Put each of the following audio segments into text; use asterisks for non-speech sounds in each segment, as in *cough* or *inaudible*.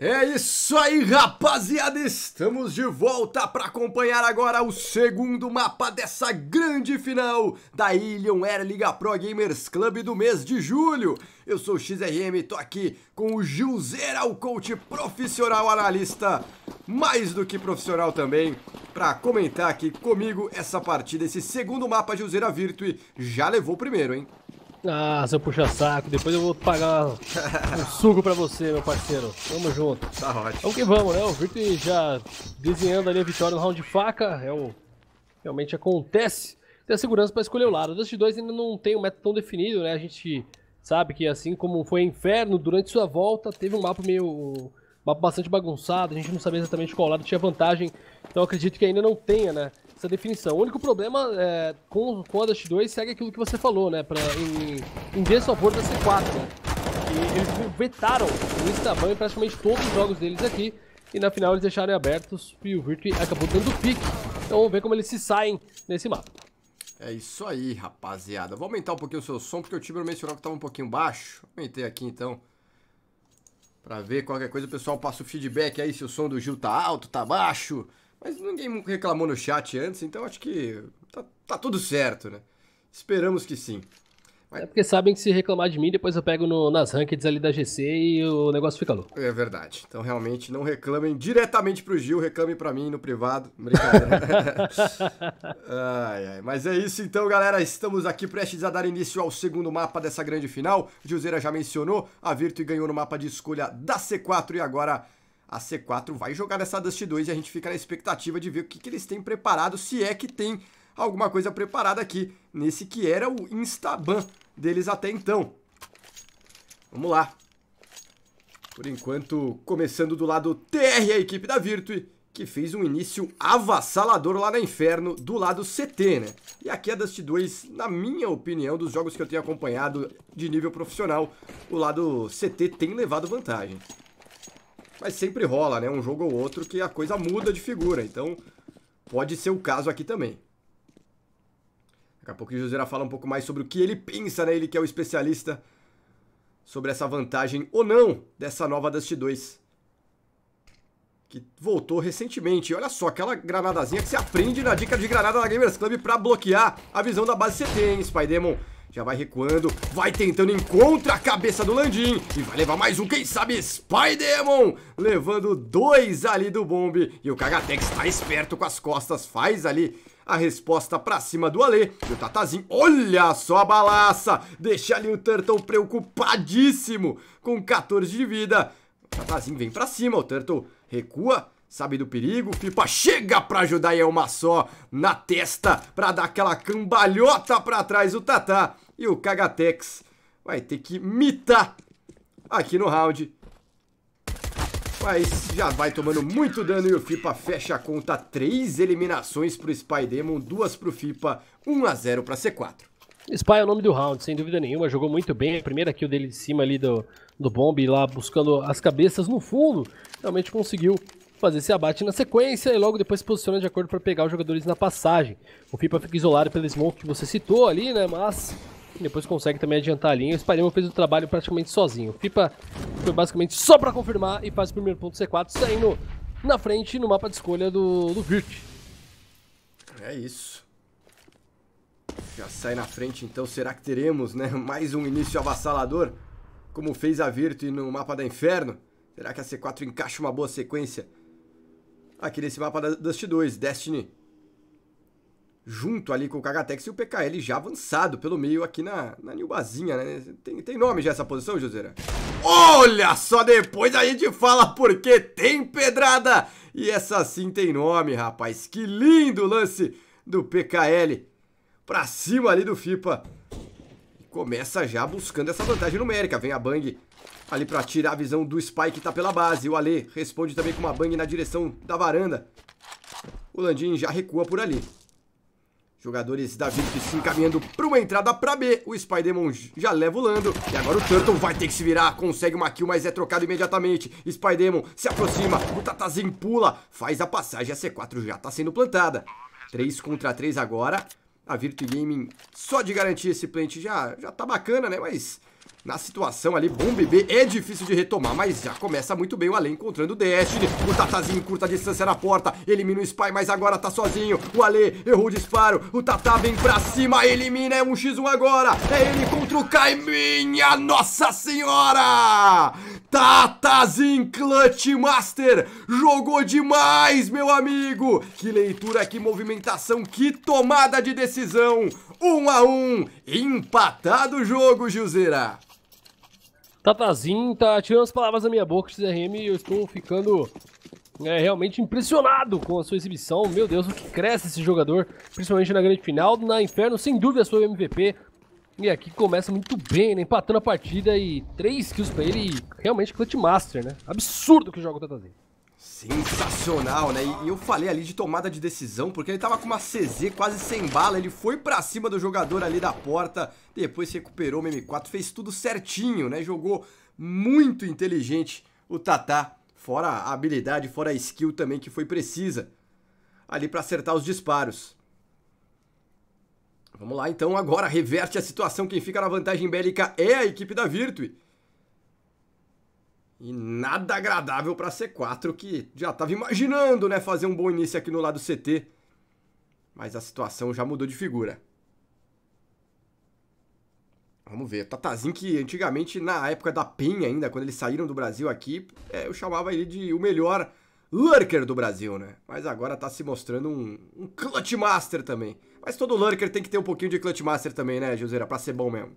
É isso aí, rapaziada! Estamos de volta para acompanhar agora o segundo mapa dessa grande final da Ilion Air Liga Pro Gamers Club do mês de julho. Eu sou o XRM, tô aqui com o Gilzeira, o coach profissional analista, mais do que profissional também, para comentar aqui comigo essa partida, esse segundo mapa Gilzeira Virtue. Já levou o primeiro, hein? Ah, seu puxa-saco, depois eu vou pagar um *laughs* suco pra você, meu parceiro. Tamo junto. Tá ótimo. Vamos que vamos, né? O Virtus já desenhando ali a vitória no round de faca. É o... Realmente acontece. Tem a segurança pra escolher o lado. Dust 2 ainda não tem um método tão definido, né? A gente sabe que assim como foi inferno, durante sua volta teve um mapa meio... Um mapa bastante bagunçado, a gente não sabia exatamente qual lado tinha vantagem. Então acredito que ainda não tenha, né? essa definição. O único problema é, com, com a Dust 2 segue aquilo que você falou, né? Pra, em, em desfavor da C4, né? E eles vetaram o Instaban em praticamente todos os jogos deles aqui. E na final eles deixaram abertos e o Virtue acabou tendo pique. Então vamos ver como eles se saem nesse mapa. É isso aí, rapaziada. Vou aumentar um pouquinho o seu som, porque o Tibro mencionou que estava um pouquinho baixo. Aumentei aqui então. Pra ver qualquer coisa, o pessoal passa o feedback aí se o som do Gil tá alto, tá baixo. Mas ninguém reclamou no chat antes, então acho que tá, tá tudo certo, né? Esperamos que sim. Mas... É porque sabem que se reclamar de mim, depois eu pego no, nas rankings ali da GC e o negócio fica louco. É verdade. Então realmente não reclamem diretamente pro Gil, reclamem para mim no privado. Brincadeira. *laughs* ai, ai. Mas é isso então, galera. Estamos aqui prestes a dar início ao segundo mapa dessa grande final. Gilzeira já mencionou, a Virtue ganhou no mapa de escolha da C4 e agora a C4 vai jogar nessa Dust 2 e a gente fica na expectativa de ver o que, que eles têm preparado, se é que tem alguma coisa preparada aqui, nesse que era o Instaban deles até então. Vamos lá. Por enquanto, começando do lado TR, a equipe da Virtue, que fez um início avassalador lá na Inferno, do lado CT, né? E aqui a Dust 2, na minha opinião, dos jogos que eu tenho acompanhado de nível profissional, o lado CT tem levado vantagem. Mas sempre rola, né? Um jogo ou outro que a coisa muda de figura. Então, pode ser o caso aqui também. Daqui a pouco o Joseira fala um pouco mais sobre o que ele pensa, né? Ele que é o especialista sobre essa vantagem ou não dessa nova Dust 2. Que voltou recentemente. olha só, aquela granadazinha que você aprende na dica de granada da Gamers Club para bloquear a visão da base CT, hein, Spy Demon? Já vai recuando, vai tentando, encontra a cabeça do Landim e vai levar mais um, quem sabe, Spy-Demon, levando dois ali do bombe. E o Kagatex está esperto com as costas, faz ali a resposta pra cima do Ale e o Tatazinho, olha só a balaça, deixa ali o Turtle preocupadíssimo com 14 de vida. O Tatazinho vem pra cima, o Turtle recua, sabe do perigo. Pipa chega pra ajudar e é uma só na testa pra dar aquela cambalhota pra trás o Tatá. E o Kagatex vai ter que mitar aqui no round. Mas já vai tomando muito dano e o FIPA fecha a conta. Três eliminações para o Spy Demon, duas para o FIPA, 1 a 0 para C4. Spy é o nome do round, sem dúvida nenhuma. Jogou muito bem. A primeira kill dele de cima ali do, do bomb, lá buscando as cabeças no fundo. Realmente conseguiu fazer esse abate na sequência e logo depois se posiciona de acordo para pegar os jogadores na passagem. O FIPA fica isolado pelo smoke que você citou ali, né? Mas depois consegue também adiantar a linha. O Spyremo fez o trabalho praticamente sozinho. Fipa foi basicamente só pra confirmar e faz o primeiro ponto C4, saindo na frente no mapa de escolha do, do Virt. É isso. Já sai na frente, então será que teremos né, *laughs* mais um início avassalador? Como fez a Virt no mapa da Inferno? Será que a C4 encaixa uma boa sequência? Aqui nesse mapa da Dust 2, Destiny junto ali com o Cagatex e o PKL já avançado pelo meio aqui na, na Nilbazinha, né? Tem, tem nome já essa posição, Joseira? Olha só, depois a gente fala porque tem pedrada! E essa sim tem nome, rapaz. Que lindo lance do PKL pra cima ali do FIPA. começa já buscando essa vantagem numérica. Vem a Bang ali pra tirar a visão do Spike que tá pela base. O Ale responde também com uma Bang na direção da varanda. O Landim já recua por ali. Jogadores da VIP se encaminhando para uma entrada para B. O Spider demon já leva o Lando. E agora o Turtle vai ter que se virar. Consegue uma kill, mas é trocado imediatamente. Spider demon se aproxima. O Tatazin pula. Faz a passagem. A C4 já está sendo plantada. 3 contra 3 agora. A Virtu Gaming só de garantir esse plant já, já tá bacana, né? Mas na situação ali. Bom bebê, é difícil de retomar, mas já começa muito bem o Alê encontrando o Destiny. O Tatazinho curta a distância na porta, elimina o Spy, mas agora tá sozinho. O Alê errou o disparo, o Tatá vem pra cima, elimina, é um x 1 agora. É ele contra o Caiminha, nossa senhora! Tatazinho Clutch Master, jogou demais, meu amigo! Que leitura, que movimentação, que tomada de decisão! Um a um, empatado o jogo, Gilzeira! Tatazinho tá tirando as palavras da minha boca, XRM, e eu estou ficando é, realmente impressionado com a sua exibição. Meu Deus, o que cresce esse jogador, principalmente na grande final. Na Inferno, sem dúvida, sou MVP. E aqui começa muito bem, né? Empatando a partida e 3 kills pra ele. E realmente Clutch Master, né? Absurdo que joga o Tatazinho. Sensacional, né? E eu falei ali de tomada de decisão, porque ele tava com uma CZ quase sem bala, ele foi pra cima do jogador ali da porta, depois recuperou o M4, fez tudo certinho, né? Jogou muito inteligente o Tatá, fora a habilidade, fora a skill também que foi precisa ali para acertar os disparos. Vamos lá, então, agora reverte a situação, quem fica na vantagem bélica é a equipe da Virtue. E nada agradável para C4, que já estava imaginando né, fazer um bom início aqui no lado CT. Mas a situação já mudou de figura. Vamos ver. Tatazin, que antigamente, na época da PEN ainda, quando eles saíram do Brasil aqui, é, eu chamava ele de o melhor lurker do Brasil, né? Mas agora tá se mostrando um, um clutch master também. Mas todo lurker tem que ter um pouquinho de clutch master também, né, Joseira? Pra ser bom mesmo.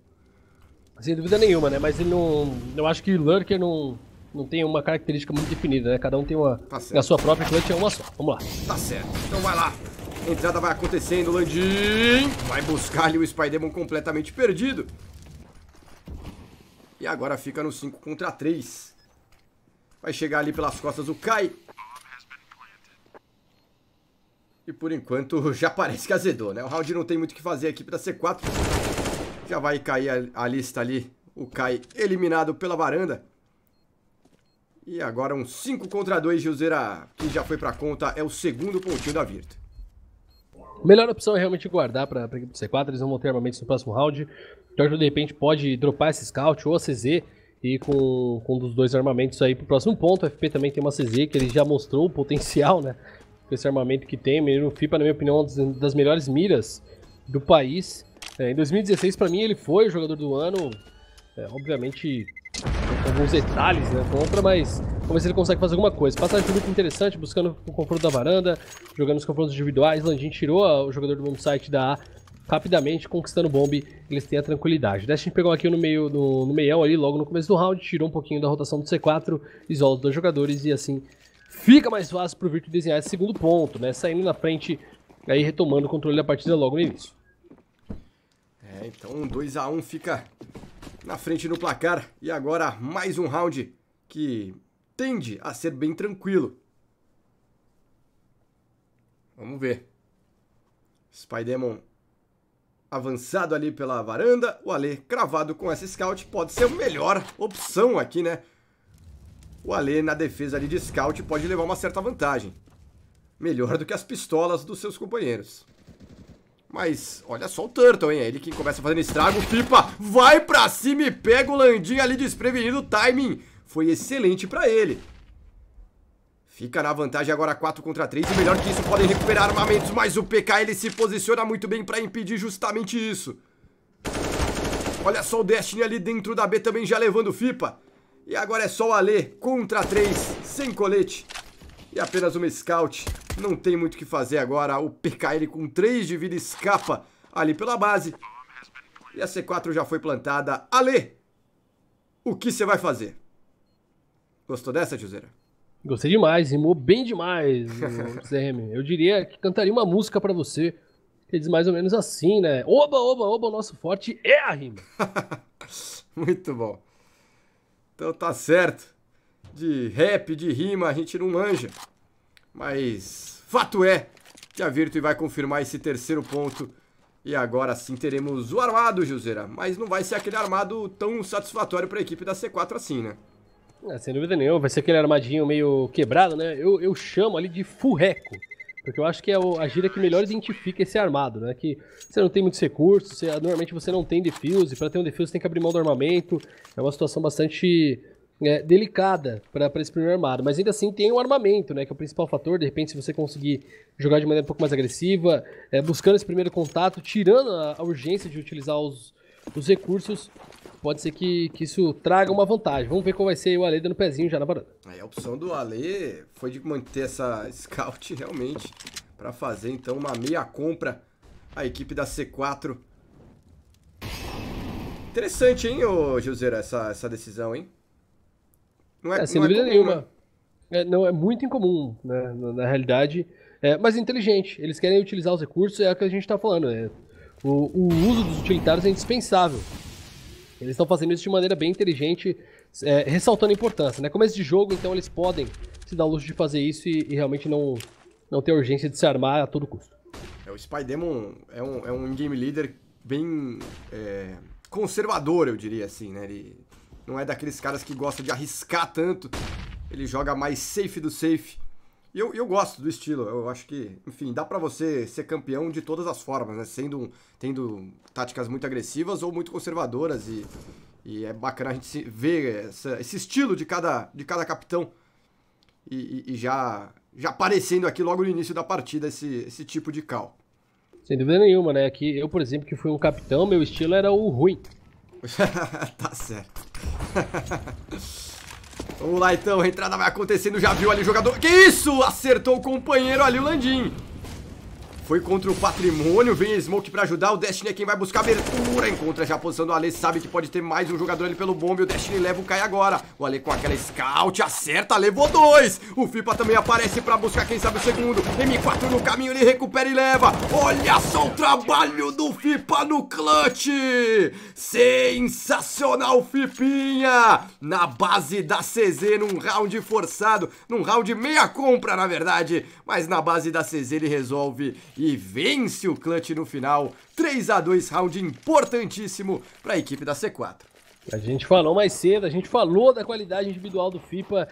Sem dúvida nenhuma, né? Mas ele não. Eu acho que lurker não não tem uma característica muito definida, né? Cada um tem uma. Tá a sua própria clutch é uma só. Vamos lá. Tá certo. Então vai lá. entrada vai acontecendo, Landim. Vai buscar ali o Spider-Man completamente perdido. E agora fica no 5 contra 3. Vai chegar ali pelas costas o Kai. E por enquanto *laughs* já parece que azedou, né? O round não tem muito o que fazer aqui pra C4. Já vai cair a, a lista ali. O Kai eliminado pela varanda. E agora um 5 contra 2, Gilzeira, que já foi pra conta, é o segundo pontinho da Virta. Melhor opção é realmente guardar pra, pra C4, eles vão ter armamentos no próximo round. Jorge, de repente, pode dropar esse scout ou a CZ e com, com um dos dois armamentos aí pro próximo ponto. O FP também tem uma CZ que ele já mostrou o potencial, né? Com esse armamento que tem. O FIPA, na minha opinião, é uma das melhores miras do país. É, em 2016, para mim, ele foi o jogador do ano. É, obviamente, alguns detalhes né, contra, mas vamos ver se ele consegue fazer alguma coisa. Passagem muito interessante, buscando o confronto da varanda, jogando os confrontos individuais. Landin tirou o jogador do bombsite site da A rapidamente, conquistando o bomb, eles têm a tranquilidade. Destiny pegou aqui no meio no, no meião ali, logo no começo do round, tirou um pouquinho da rotação do C4, isola os dois jogadores e assim fica mais fácil pro Virtue desenhar esse segundo ponto, né? Saindo na frente, aí retomando o controle da partida logo no início. É, então 2x1 um fica na frente no placar. E agora mais um round que tende a ser bem tranquilo. Vamos ver. Spider-Man avançado ali pela varanda. O Ale cravado com essa scout pode ser a melhor opção aqui, né? O Ale na defesa ali de scout pode levar uma certa vantagem. Melhor do que as pistolas dos seus companheiros. Mas olha só o Turtle, hein? É ele que começa fazendo estrago. Pipa vai pra cima e pega o Landinho ali desprevenido. O timing foi excelente pra ele. Fica na vantagem agora 4 contra 3. E melhor que isso, podem recuperar armamentos. Mas o PK ele se posiciona muito bem pra impedir justamente isso. Olha só o Destiny ali dentro da B também já levando Fipa. E agora é só o Alê contra 3, sem colete e apenas uma scout. Não tem muito o que fazer agora. O PKL com 3 de vida escapa ali pela base. E a C4 já foi plantada. Ale, o que você vai fazer? Gostou dessa, Juseira? Gostei demais, rimou bem demais CM. *laughs* Eu diria que cantaria uma música para você. Que diz mais ou menos assim, né? Oba, oba, oba, o nosso forte é a rima. *laughs* Muito bom. Então tá certo de rap, de rima, a gente não manja. Mas fato é que a Virtue vai confirmar esse terceiro ponto. E agora sim teremos o armado, Juseira. Mas não vai ser aquele armado tão satisfatório para a equipe da C4 assim, né? É, sem dúvida nenhuma, vai ser aquele armadinho meio quebrado, né? Eu, eu chamo ali de furreco. Porque eu acho que é a gira que melhor identifica esse armado, né? Que você não tem muitos recursos, você, normalmente você não tem defuse, para ter um defuse você tem que abrir mão do armamento. É uma situação bastante é, delicada para esse primeiro armado. Mas ainda assim tem o um armamento, né? Que é o principal fator. De repente, se você conseguir jogar de maneira um pouco mais agressiva, é, buscando esse primeiro contato, tirando a, a urgência de utilizar os, os, recursos, pode ser que, que isso traga uma vantagem. Vamos ver qual vai ser o Ale dando pezinho já na varanda. É, a opção do Ale foi de manter essa *laughs* scout realmente para fazer então uma meia compra a equipe da C4. Interessante, hein, ô Gilzeira, essa, essa decisão, hein? Não é, é sem não é dúvida é comum, né? nenhuma. Né? É, não, é muito incomum, né? na, na realidade. É, mas é inteligente, eles querem utilizar os recursos, é o que a gente está falando. Né? O, o, uso dos utilitários é indispensável. Eles estão fazendo isso de maneira bem inteligente, é, ressaltando a importância. Né? Começo de jogo, então eles podem se dar o luxo de fazer isso e, e realmente não, não ter urgência de se armar a todo custo. É, o Spy Demon é um, é um game leader bem é, conservador, eu diria assim, né? Ele não é daqueles caras que gosta de arriscar tanto. Ele joga mais safe do safe. E eu, eu gosto do estilo. Eu acho que, enfim, dá para você ser campeão de todas as formas, né? Sendo, tendo táticas muito agressivas ou muito conservadoras. E, e é bacana a gente ver essa, esse estilo de cada, de cada capitão. E, e, e, já, já aparecendo aqui logo no início da partida esse, esse tipo de cal. Sem dúvida nenhuma, né? Que eu, por exemplo, que fui um capitão, meu estilo era o ruim. *laughs* tá certo. Vamos lá então, a entrada vai acontecendo, já viu ali o jogador. Que isso! Acertou o companheiro ali, o Landim. Foi contra o patrimônio. Vem Smoke pra ajudar. O Destiny é quem vai buscar abertura. Encontra já a posição do Ale. Sabe que pode ter mais um jogador ali pelo bombe. O Destiny leva o Kai agora. O Ale com aquela scout. Acerta. Levou dois. O Fipa também aparece pra buscar quem sabe o segundo. M4 no caminho. Ele recupera e leva. Olha só o trabalho do Fipa no clutch. Sensacional, Fipinha. Na base da CZ. Num round forçado. Num round meia compra, na verdade. Mas na base da CZ ele resolve e vence o clutch no final. 3 a 2 round importantíssimo para a equipe da C4. A gente falou mais cedo, a gente falou da qualidade individual do FIPA,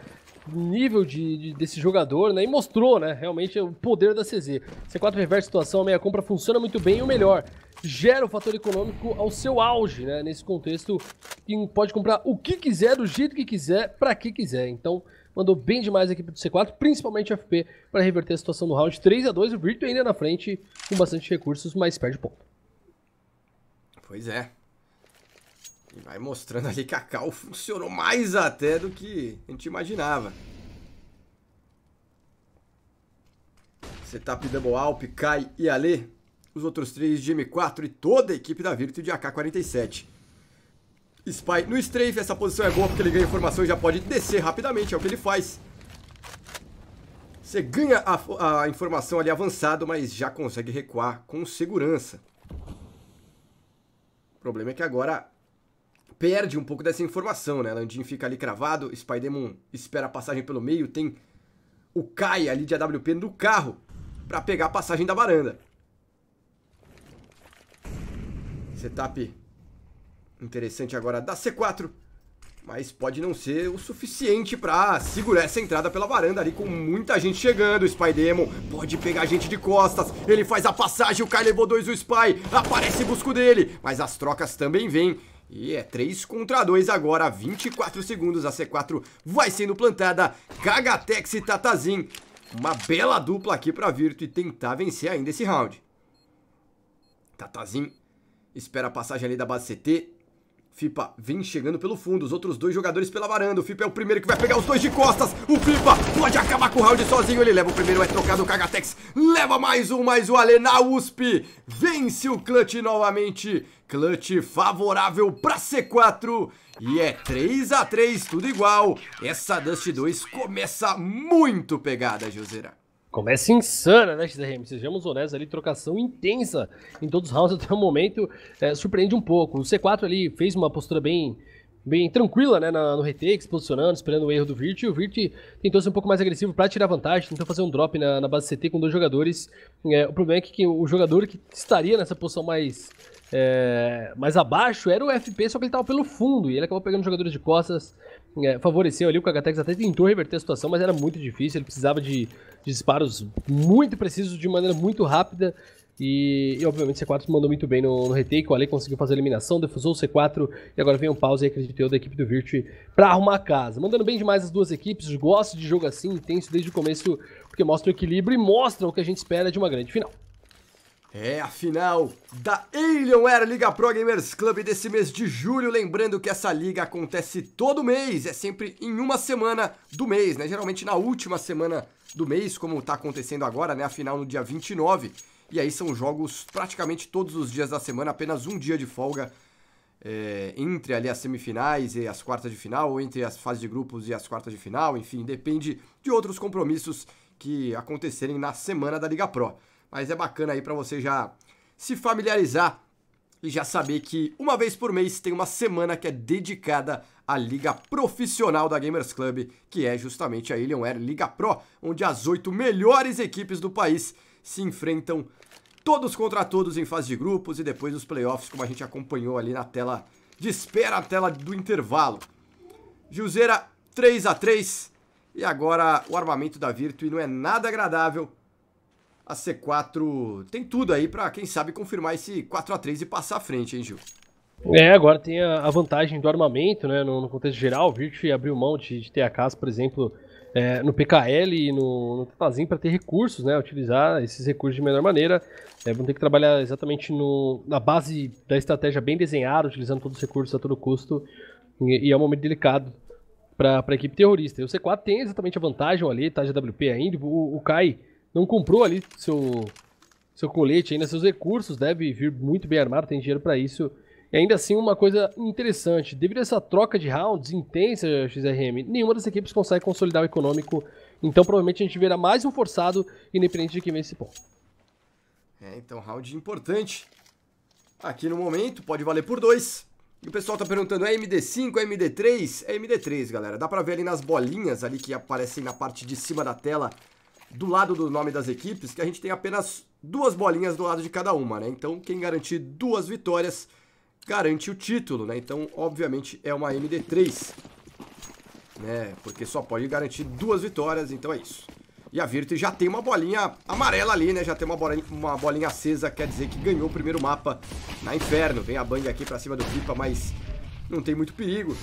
nível de, de, desse jogador, né? E mostrou, né? Realmente o poder da CZ. C4 reverse situação, meia compra funciona muito bem e o melhor gera o fator econômico ao seu auge, né? Nesse contexto, quem pode comprar o que quiser, do jeito que quiser, para que quiser. Então, mandou bem demais a equipe do C4, principalmente o FP, para reverter a situação no round 3 a 2 O Virtue ainda na frente, com bastante recursos, mas perde ponto. Pois é. E vai mostrando ali que a Cal funcionou mais até do que a gente imaginava. Setup Double Alp, Kai e Ale. Os outros três de M4 e toda a equipe da Virtue de AK-47. Spy no strafe. Essa posição é boa porque ele ganha informação e já pode descer rapidamente. É o que ele faz. Você ganha a, a informação ali avançado, mas já consegue recuar com segurança. O problema é que agora perde um pouco dessa informação, né? Landin fica ali cravado, Spy-Demon espera a passagem pelo meio, tem o Kai ali de AWP no carro para pegar a passagem da varanda. Setup Interessante agora da C4. Mas pode não ser o suficiente pra segurar essa entrada pela varanda ali com muita gente chegando. O Spy Demon pode pegar a gente de costas. Ele faz a passagem, o Kai levou dois o Spy. Aparece em busco dele. Mas as trocas também vêm. E é 3 contra 2 agora, 24 segundos. A C4 vai sendo plantada. Gagatex e Tatazin. Uma bela dupla aqui pra Virtu e tentar vencer ainda esse round. Tatazin espera a passagem ali da base CT. Fipa vem chegando pelo fundo, os outros dois jogadores pela varanda. O Fipa é o primeiro que vai pegar os dois de costas. O Fipa pode acabar com o round sozinho. Ele leva o primeiro, é trocado o Kagatex. Leva mais um, mais o Ale na USP. Vence o Clutch novamente. Clutch favorável para C4. E é 3 a 3 tudo igual. Essa Dust 2 começa muito pegada, Joseira. Começa insana, né, XRM? Sejamos honestos ali, trocação intensa em todos os rounds até o momento. É, surpreende um pouco. O C4 ali fez uma postura bem, bem tranquila, né, no retake, se posicionando, esperando o erro do Virt. O Virt tentou ser um pouco mais agressivo para tirar vantagem, tentou fazer um drop na, na base CT com dois jogadores. É, o problema é que o jogador que estaria nessa posição mais é, mais abaixo era o FP, só que ele estava pelo fundo e ele acabou pegando jogadores de costas é, favoreceu ali. O Cagatex até tentou reverter a situação, mas era muito difícil. Ele precisava de, de disparos muito precisos, de maneira muito rápida. E, e, obviamente o C4 mandou muito bem no, no retake, o Ale conseguiu fazer a eliminação, defusou o C4 e agora vem um pause, e acreditei da equipe do Virtue para arrumar a casa. Mandando bem demais as duas equipes, gosto de jogo assim, intenso desde o começo, porque mostra o equilíbrio e mostra o que a gente espera de uma grande final. É a final da Alienware Liga Pro Gamers Club desse mês de julho. Lembrando que essa liga acontece todo mês, é sempre em uma semana do mês, né? Geralmente na última semana do mês, como tá acontecendo agora, né? A final no dia 29. E aí são jogos praticamente todos os dias da semana, apenas um dia de folga é, entre ali as semifinais e as quartas de final, ou entre as fases de grupos e as quartas de final, enfim, depende de outros compromissos que acontecerem na semana da Liga Pro mas é bacana aí para você já se familiarizar e já saber que uma vez por mês tem uma semana que é dedicada à liga profissional da Gamers Club, que é justamente a Ilion Air Liga Pro, onde as oito melhores equipes do país se enfrentam todos contra todos em fase de grupos e depois os playoffs, como a gente acompanhou ali na tela de espera, a tela do intervalo. Gilzeira 3 a 3 e agora o armamento da Virtue não é nada agradável a C4 tem tudo aí para quem sabe, confirmar esse 4 a 3 e passar à frente, hein, Gil? É, agora tem a, vantagem do armamento, né? No, no contexto geral, o Virtue abriu mão de, de casa por exemplo, é, no PKL e no, no Tatazin para ter recursos, né? Utilizar esses recursos de melhor maneira. É, vão ter que trabalhar exatamente no, na base da estratégia bem desenhada, utilizando todos os recursos a todo custo. E, e é um momento delicado para a equipe terrorista. E o C4 tem exatamente a vantagem ali, tá? GWP ainda. O, o Kai não comprou ali seu, seu colete ainda, seus recursos, deve vir muito bem armado, tem dinheiro para isso. E ainda assim, uma coisa interessante, devido a essa troca de rounds intensa, XRM, nenhuma das equipes consegue consolidar o econômico, então provavelmente a gente verá mais um forçado, independente de quem vem esse ponto. É, então round importante. Aqui no momento, pode valer por dois. E o pessoal tá perguntando, é MD5, é MD3? É MD3, galera. Dá pra ver ali nas bolinhas ali que aparecem na parte de cima da tela do lado do nome das equipes que a gente tem apenas duas bolinhas do lado de cada uma, né? Então, quem garantir duas vitórias garante o título, né? Então, obviamente, é uma MD3, né? Porque só pode garantir duas vitórias, então é isso. E a Virtus já tem uma bolinha amarela ali, né? Já tem uma bolinha, uma bolinha acesa, quer dizer que ganhou o primeiro mapa na Inferno. Vem a Bang aqui pra cima do Pipa, mas não tem muito perigo.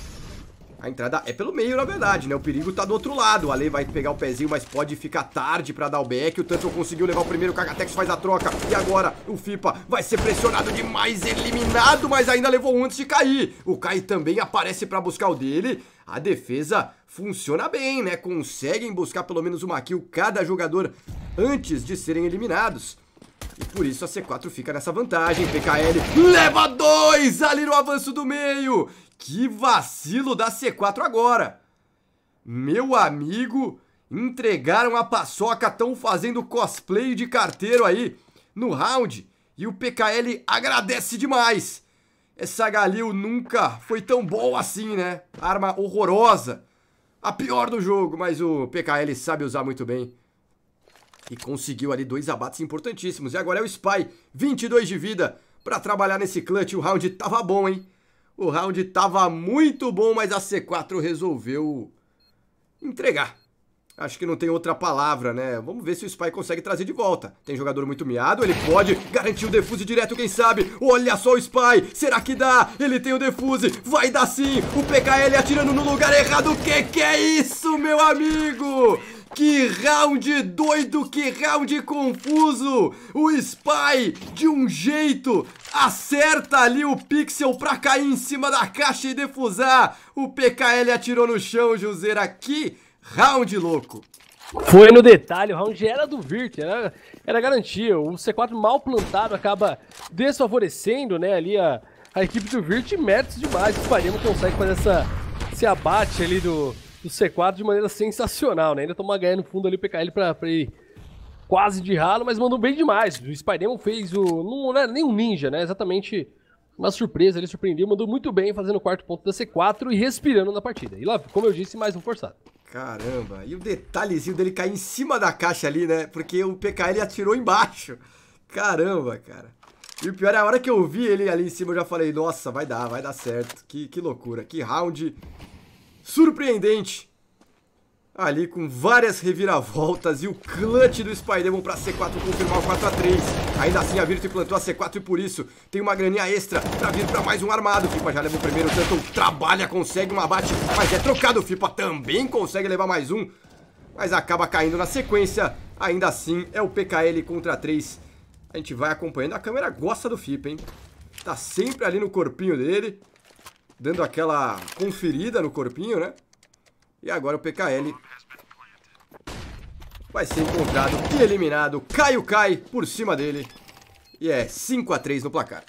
A entrada é pelo meio, na verdade, né? O perigo tá do outro lado. O Ale vai pegar o pezinho, mas pode ficar tarde pra dar o back. O Tanto conseguiu levar o primeiro, o Kagatex faz a troca. E agora o Fipa vai ser pressionado demais, eliminado, mas ainda levou antes de cair. O Kai também aparece pra buscar o dele. A defesa funciona bem, né? Conseguem buscar pelo menos uma kill cada jogador antes de serem eliminados. E por isso a C4 fica nessa vantagem. PKL leva dois ali no avanço do meio. Que vacilo da C4 agora! Meu amigo, entregaram a paçoca, estão fazendo cosplay de carteiro aí no round e o PKL agradece demais. Essa Galil nunca foi tão boa assim, né? Arma horrorosa. A pior do jogo, mas o PKL sabe usar muito bem. E conseguiu ali dois abates importantíssimos. E agora é o Spy, 22 de vida para trabalhar nesse clutch. O round tava bom, hein? O round tava muito bom, mas a C4 resolveu entregar. Acho que não tem outra palavra, né? Vamos ver se o Spy consegue trazer de volta. Tem jogador muito miado, ele pode garantir o defuse direto, quem sabe? Olha só o Spy, será que dá? Ele tem o defuse, vai dar sim! O PKL atirando no lugar errado, o que que é isso, meu amigo? Que round doido, que round confuso! O Spy, de um jeito, acerta ali o Pixel pra cair em cima da caixa e defusar. O PKL atirou no chão, Juseira. Que round louco! Foi no detalhe, o round era do Virt, era, era garantia. O C4 mal plantado acaba desfavorecendo né, ali a, a equipe do Virt. Méritos demais, o Spy não consegue fazer essa, esse abate ali do do C4 de maneira sensacional, né? Ainda tomou HE no fundo ali, o PKL pra, pra quase de ralo, mas mandou bem demais. O Spider-Man fez o... Não, não era é nem um ninja, né? Exatamente uma surpresa, ele surpreendeu, mandou muito bem fazendo o quarto ponto da C4 e respirando na partida. E lá, como eu disse, mais um forçado. Caramba, e o detalhezinho dele cair em cima da caixa ali, né? Porque o PKL atirou embaixo. Caramba, cara. E o pior é a hora que eu vi ele ali em cima, eu já falei, nossa, vai dar, vai dar certo. Que, que loucura, que round surpreendente. Ali com várias reviravoltas e o clutch do Spider-Man para C4 confirmar o 4x3. Ainda assim a Virtue plantou a C4 e por isso tem uma graninha extra para vir para mais um armado. Fipa já leva o primeiro, tanto trabalha, consegue um abate, mas é trocado. O Fipa também consegue levar mais um, mas acaba caindo na sequência. Ainda assim é o PKL contra 3. A gente vai acompanhando. A câmera gosta do Fipa, hein? Tá sempre ali no corpinho dele dando aquela conferida no corpinho, né? E agora o PKL vai ser encontrado e eliminado. Caio cai por cima dele. E é 5x3 no placar.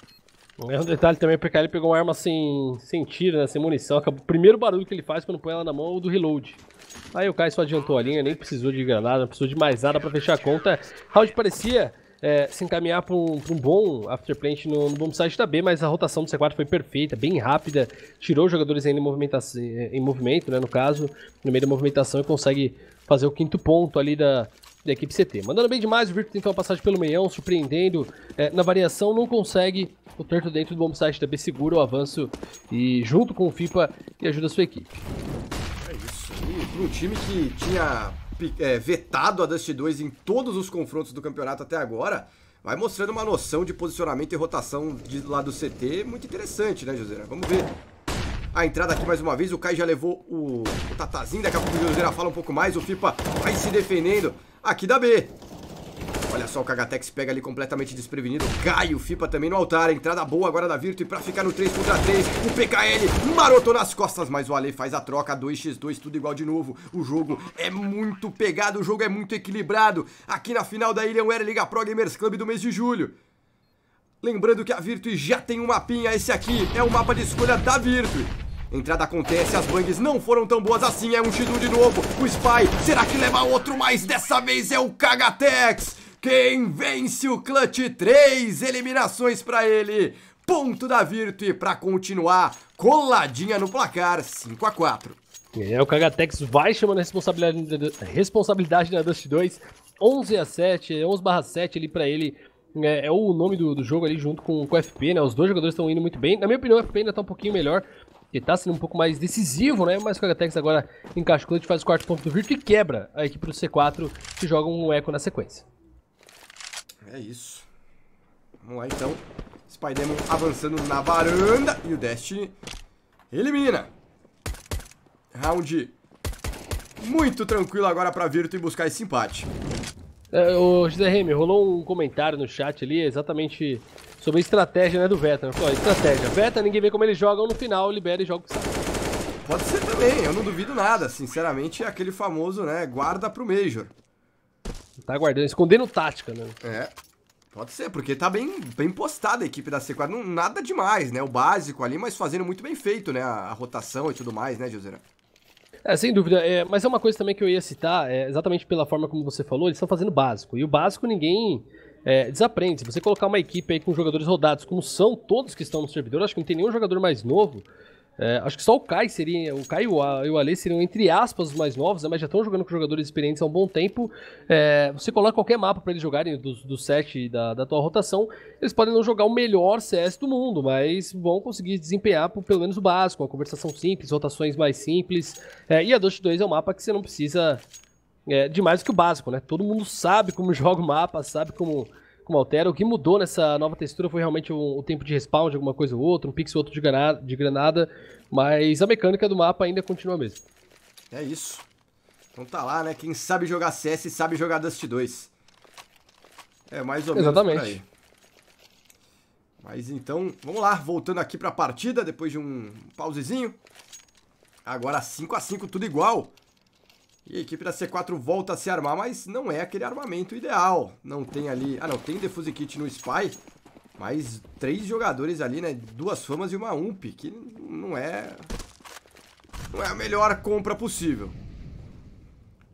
É um detalhe também, o PKL pegou uma arma sem, sem tiro, né, sem munição. O primeiro barulho que ele faz quando põe ela na mão é o do reload. Aí o Kai só adiantou a linha, nem precisou de granada, não precisou de mais nada para fechar a conta. Round parecia é, se encaminhar para um, um, bom after plant no, bom bombsite da B, mas a rotação do C4 foi perfeita, bem rápida, tirou os jogadores ainda em, movimentação, em movimento, né, no caso, no meio da movimentação e consegue fazer o quinto ponto ali da, da equipe CT. Mandando bem demais, o Virtus tentou uma passagem pelo meião, surpreendendo é, na variação, não consegue o Turtle dentro do bombsite da B, segura o avanço e junto com o FIPA e ajuda a sua equipe. É isso, aí, para um time que tinha é, vetado a Dust 2 em todos os confrontos do campeonato até agora, vai mostrando uma noção de posicionamento e rotação de lá do CT muito interessante, né, José? Vamos ver. A entrada aqui mais uma vez, o Kai já levou o, o Tatazinho, daqui a pouco o José fala um pouco mais, o Fipa vai se defendendo aqui da B. Olha só, o Kagatex pega ali completamente desprevenido. Cai o Fipa também no altar. Entrada boa agora da Virtue pra ficar no 3 contra 3. O PKL marotou nas costas, mas o Ale faz a troca. 2x2, tudo igual de novo. O jogo é muito pegado, o jogo é muito equilibrado. Aqui na final da Alienware Liga Pro Gamers Club do mês de julho. Lembrando que a Virtue já tem um mapinha, esse aqui é o mapa de escolha da Virtue. Entrada acontece, as bangs não foram tão boas assim, é um x 1 de novo. O Spy, será que leva outro? Mas dessa vez é o Kagatex. Quem vence o clutch 3? Eliminações para ele. Ponto da Virtue para continuar coladinha no placar 5 a 4. É, o Kagatex vai chamando a responsabilidade, da na Dust 2. 11 a 7, 11 barra 7 ali para ele. É, é, o nome do, do jogo ali junto com, com o FP, né? Os dois jogadores estão indo muito bem. Na minha opinião, o FP ainda tá um pouquinho melhor. Ele tá sendo um pouco mais decisivo, né? Mas o Kagatex agora encaixa o clutch, faz o quarto ponto do Virtue e quebra a equipe do C4 que joga um eco na sequência. É isso. Vamos lá, então. Spider-Man avançando na varanda. E o Destiny elimina. Round muito tranquilo agora para Virtus e buscar esse empate. É, o GDRM, rolou um comentário no chat ali exatamente sobre a estratégia né, do Veta. Falou, estratégia. Veta, ninguém vê como eles jogam, no final libera e joga o que Pode ser também, eu não duvido nada. Sinceramente, é aquele famoso, né, guarda pro Major. Tá guardando, escondendo tática, né? É. Pode ser, porque tá bem, bem postada a equipe da C4. Não, nada demais, né? O básico ali, mas fazendo muito bem feito, né? A, a rotação e tudo mais, né, Joseira? É, sem dúvida. É, mas é uma coisa também que eu ia citar, é, exatamente pela forma como você falou, eles estão fazendo básico. E o básico ninguém é, desaprende. Se você colocar uma equipe aí com jogadores rodados, como são todos que estão no servidor, acho que não tem nenhum jogador mais novo é, acho que só o Kai seria. O Kai e o, o Ale seriam, entre aspas, os mais novos, né? mas já estão jogando com jogadores experientes há um bom tempo. É, você coloca qualquer mapa para eles jogarem do, do set da, da tua rotação. Eles podem não jogar o melhor CS do mundo, mas vão conseguir desempenhar por, pelo menos o básico, uma conversação simples, rotações mais simples. É, e a Dust 2 é um mapa que você não precisa. É, mais do que o básico, né? Todo mundo sabe como *laughs* joga o mapa, sabe como como altera. O que mudou nessa nova textura foi realmente o, o tempo de respawn de alguma coisa ou outra, um pixel outro de granada, de granada, mas a mecânica do mapa ainda continua a mesma. É isso. Então tá lá, né? Quem sabe jogar CS sabe jogar Dust 2. É mais ou menos Exatamente. aí. Mas então, vamos lá, voltando aqui para a partida depois de um pausezinho. Agora 5 a 5 tudo igual. E a equipe da C4 volta a se armar, mas não é aquele armamento ideal. Não tem ali... Ah, não, tem defuse kit no Spy, mas três jogadores ali, né? Duas famas e uma ump, que não é... Não é a melhor compra possível.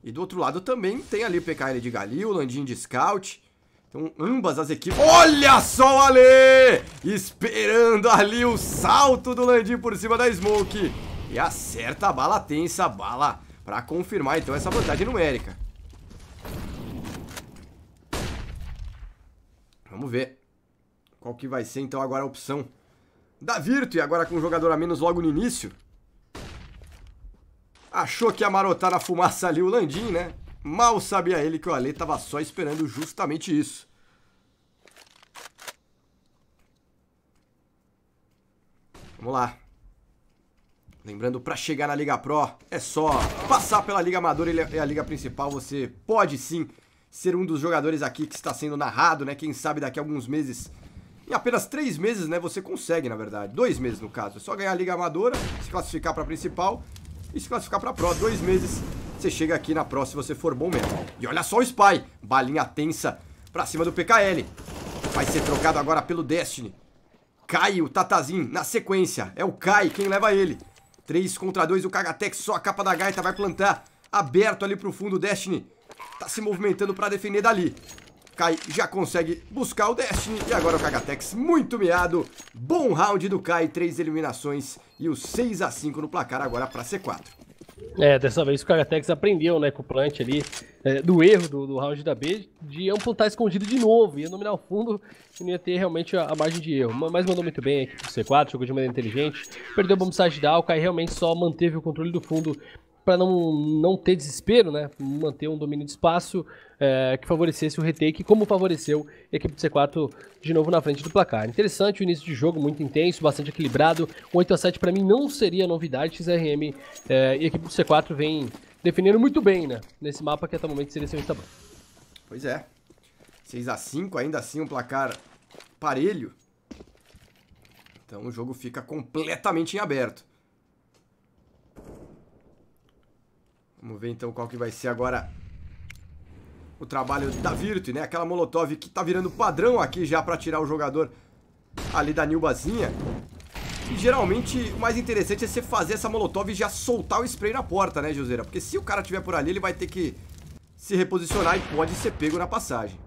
E do outro lado também tem ali o PKL de Galil, Landinho de Scout. Então ambas as equipes... Olha só o Ale! Esperando ali o salto do Landim por cima da Smoke. E acerta a bala tensa, a bala Pra confirmar, então, essa vantagem numérica. Vamos ver. Qual que vai ser, então, agora a opção da Virtue. Agora com um jogador a menos logo no início. Achou que ia marotar na fumaça ali o Landim, né? Mal sabia ele que o Ale estava só esperando justamente isso. Vamos lá. Lembrando, para chegar na Liga Pro, é só passar pela Liga Amadora e a Liga Principal. Você pode sim ser um dos jogadores aqui que está sendo narrado, né? Quem sabe daqui a alguns meses, em apenas três meses, né? Você consegue, na verdade. Dois meses, no caso. É só ganhar a Liga Amadora, se classificar para a Principal e se classificar para a Pro. Dois meses, você chega aqui na Pro se você for bom mesmo. E olha só o Spy. Balinha tensa para cima do PKL. Vai ser trocado agora pelo Destiny. Cai o Tatazin na sequência. É o Kai quem leva ele. 3 contra 2, o Kagatex só a capa da gaita vai plantar. Aberto ali pro fundo, o Destiny tá se movimentando pra defender dali. Kai já consegue buscar o Destiny e agora o Kagatex muito miado. Bom round do Kai, 3 eliminações e o 6 x 5 no placar agora pra C4. É, dessa vez o Karatex aprendeu, né, com o plant ali, é, do erro do, do round da B, de amputar escondido de novo, ia nominar o fundo e não ia ter realmente a, a margem de erro. Mas mandou muito bem aqui pro C4, jogou de maneira inteligente, perdeu o bomb side down, o Kai realmente só manteve o controle do fundo para não, não ter desespero, né? Manter um domínio de espaço é, que favorecesse o retake, como favoreceu a equipe do C4 de novo na frente do placar. Interessante o início de jogo, muito intenso, bastante equilibrado. 8 a 7 para mim não seria novidade, XRM é, e a equipe do C4 vem definindo muito bem, né? Nesse mapa que até o momento seria seu Instagram. Pois é. 6 a 5 ainda assim um placar parelho. Então o jogo fica completamente em aberto. Vamos ver então qual que vai ser agora o trabalho da Virtue, né? Aquela Molotov que tá virando padrão aqui já para tirar o jogador ali da Nilbazinha. E geralmente o mais interessante é você fazer essa Molotov e já soltar o spray na porta, né, Joseira? Porque se o cara tiver por ali, ele vai ter que se reposicionar e pode ser pego na passagem.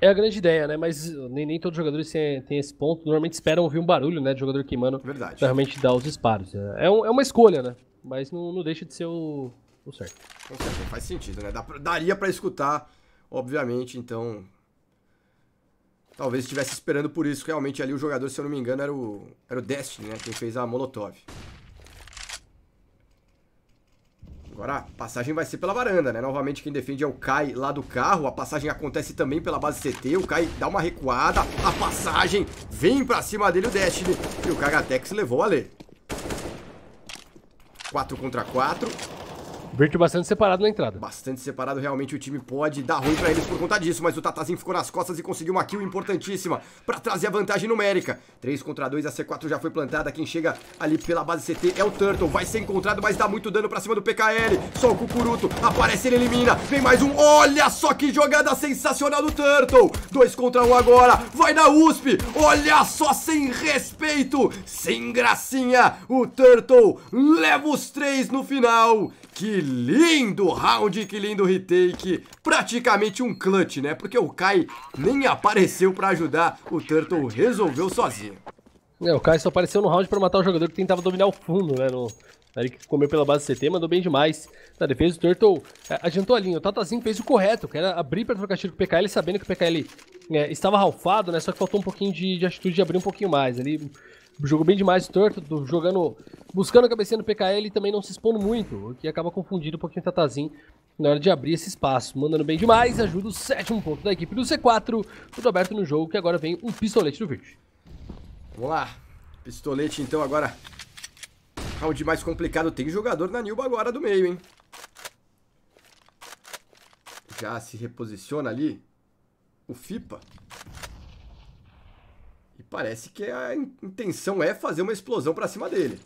É a grande ideia, né? Mas uh, nem, nem todos os jogadores têm, esse ponto. Normalmente esperam ouvir um barulho, né? De jogador queimando. Verdade. Pra realmente dar os disparos. É, é um, é uma escolha, né? Mas não, não deixa de ser o, o certo. Com certeza, faz sentido, né? Daria para escutar, obviamente, então. Talvez estivesse esperando por isso. Realmente ali o jogador, se eu não me engano, era o, era o Destiny, né? Quem fez a Molotov. Agora a passagem vai ser pela varanda, né? Novamente quem defende é o Kai lá do carro. A passagem acontece também pela base CT. O Kai dá uma recuada. A passagem vem pra cima dele o Destiny. E o Kagatex levou a ler. 4 contra 4. Verde bastante separado na entrada. Bastante separado, realmente o time pode dar ruim para eles por conta disso, mas o Tatazinho ficou nas costas e conseguiu uma kill importantíssima para trazer a vantagem numérica. 3 contra 2, a C4 já foi plantada, quem chega ali pela base CT é o Turtle, vai ser encontrado, mas dá muito dano para cima do PKL. Só o Cucuruto, aparece, ele elimina, vem mais um, olha só que jogada sensacional do Turtle. 2 contra 1 um agora, vai na USP, olha só, sem respeito, sem gracinha, o Turtle leva os três no final. Que lindo round, que lindo retake. Praticamente um clutch, né? Porque o Kai nem apareceu pra ajudar. O Turtle resolveu sozinho. É, o Kai só apareceu no round pra matar o jogador que tentava dominar o fundo, né? No... que comeu pela base CT, mandou bem demais. Na defesa, o Turtle é, adiantou a linha. O Tatazinho fez o correto, que era abrir pra trocar tiro com o PKL, sabendo que o PKL é, estava ralfado, né? Só que faltou um pouquinho de, de atitude de abrir um pouquinho mais. ali jogo bem demais torto jogando, buscando a cabeceira no PKL e também não se expondo muito, o que acaba confundindo um pouquinho o Tatazin na hora de abrir esse espaço. Mandando bem demais, ajuda o sétimo ponto da equipe do C4, tudo aberto no jogo, que agora vem um pistolete do verde. Vamos lá, pistolete então agora, round mais complicado, tem jogador na Nilba agora do meio, hein? Já se reposiciona ali, o FIPA parece que a intenção é fazer uma explosão para cima dele.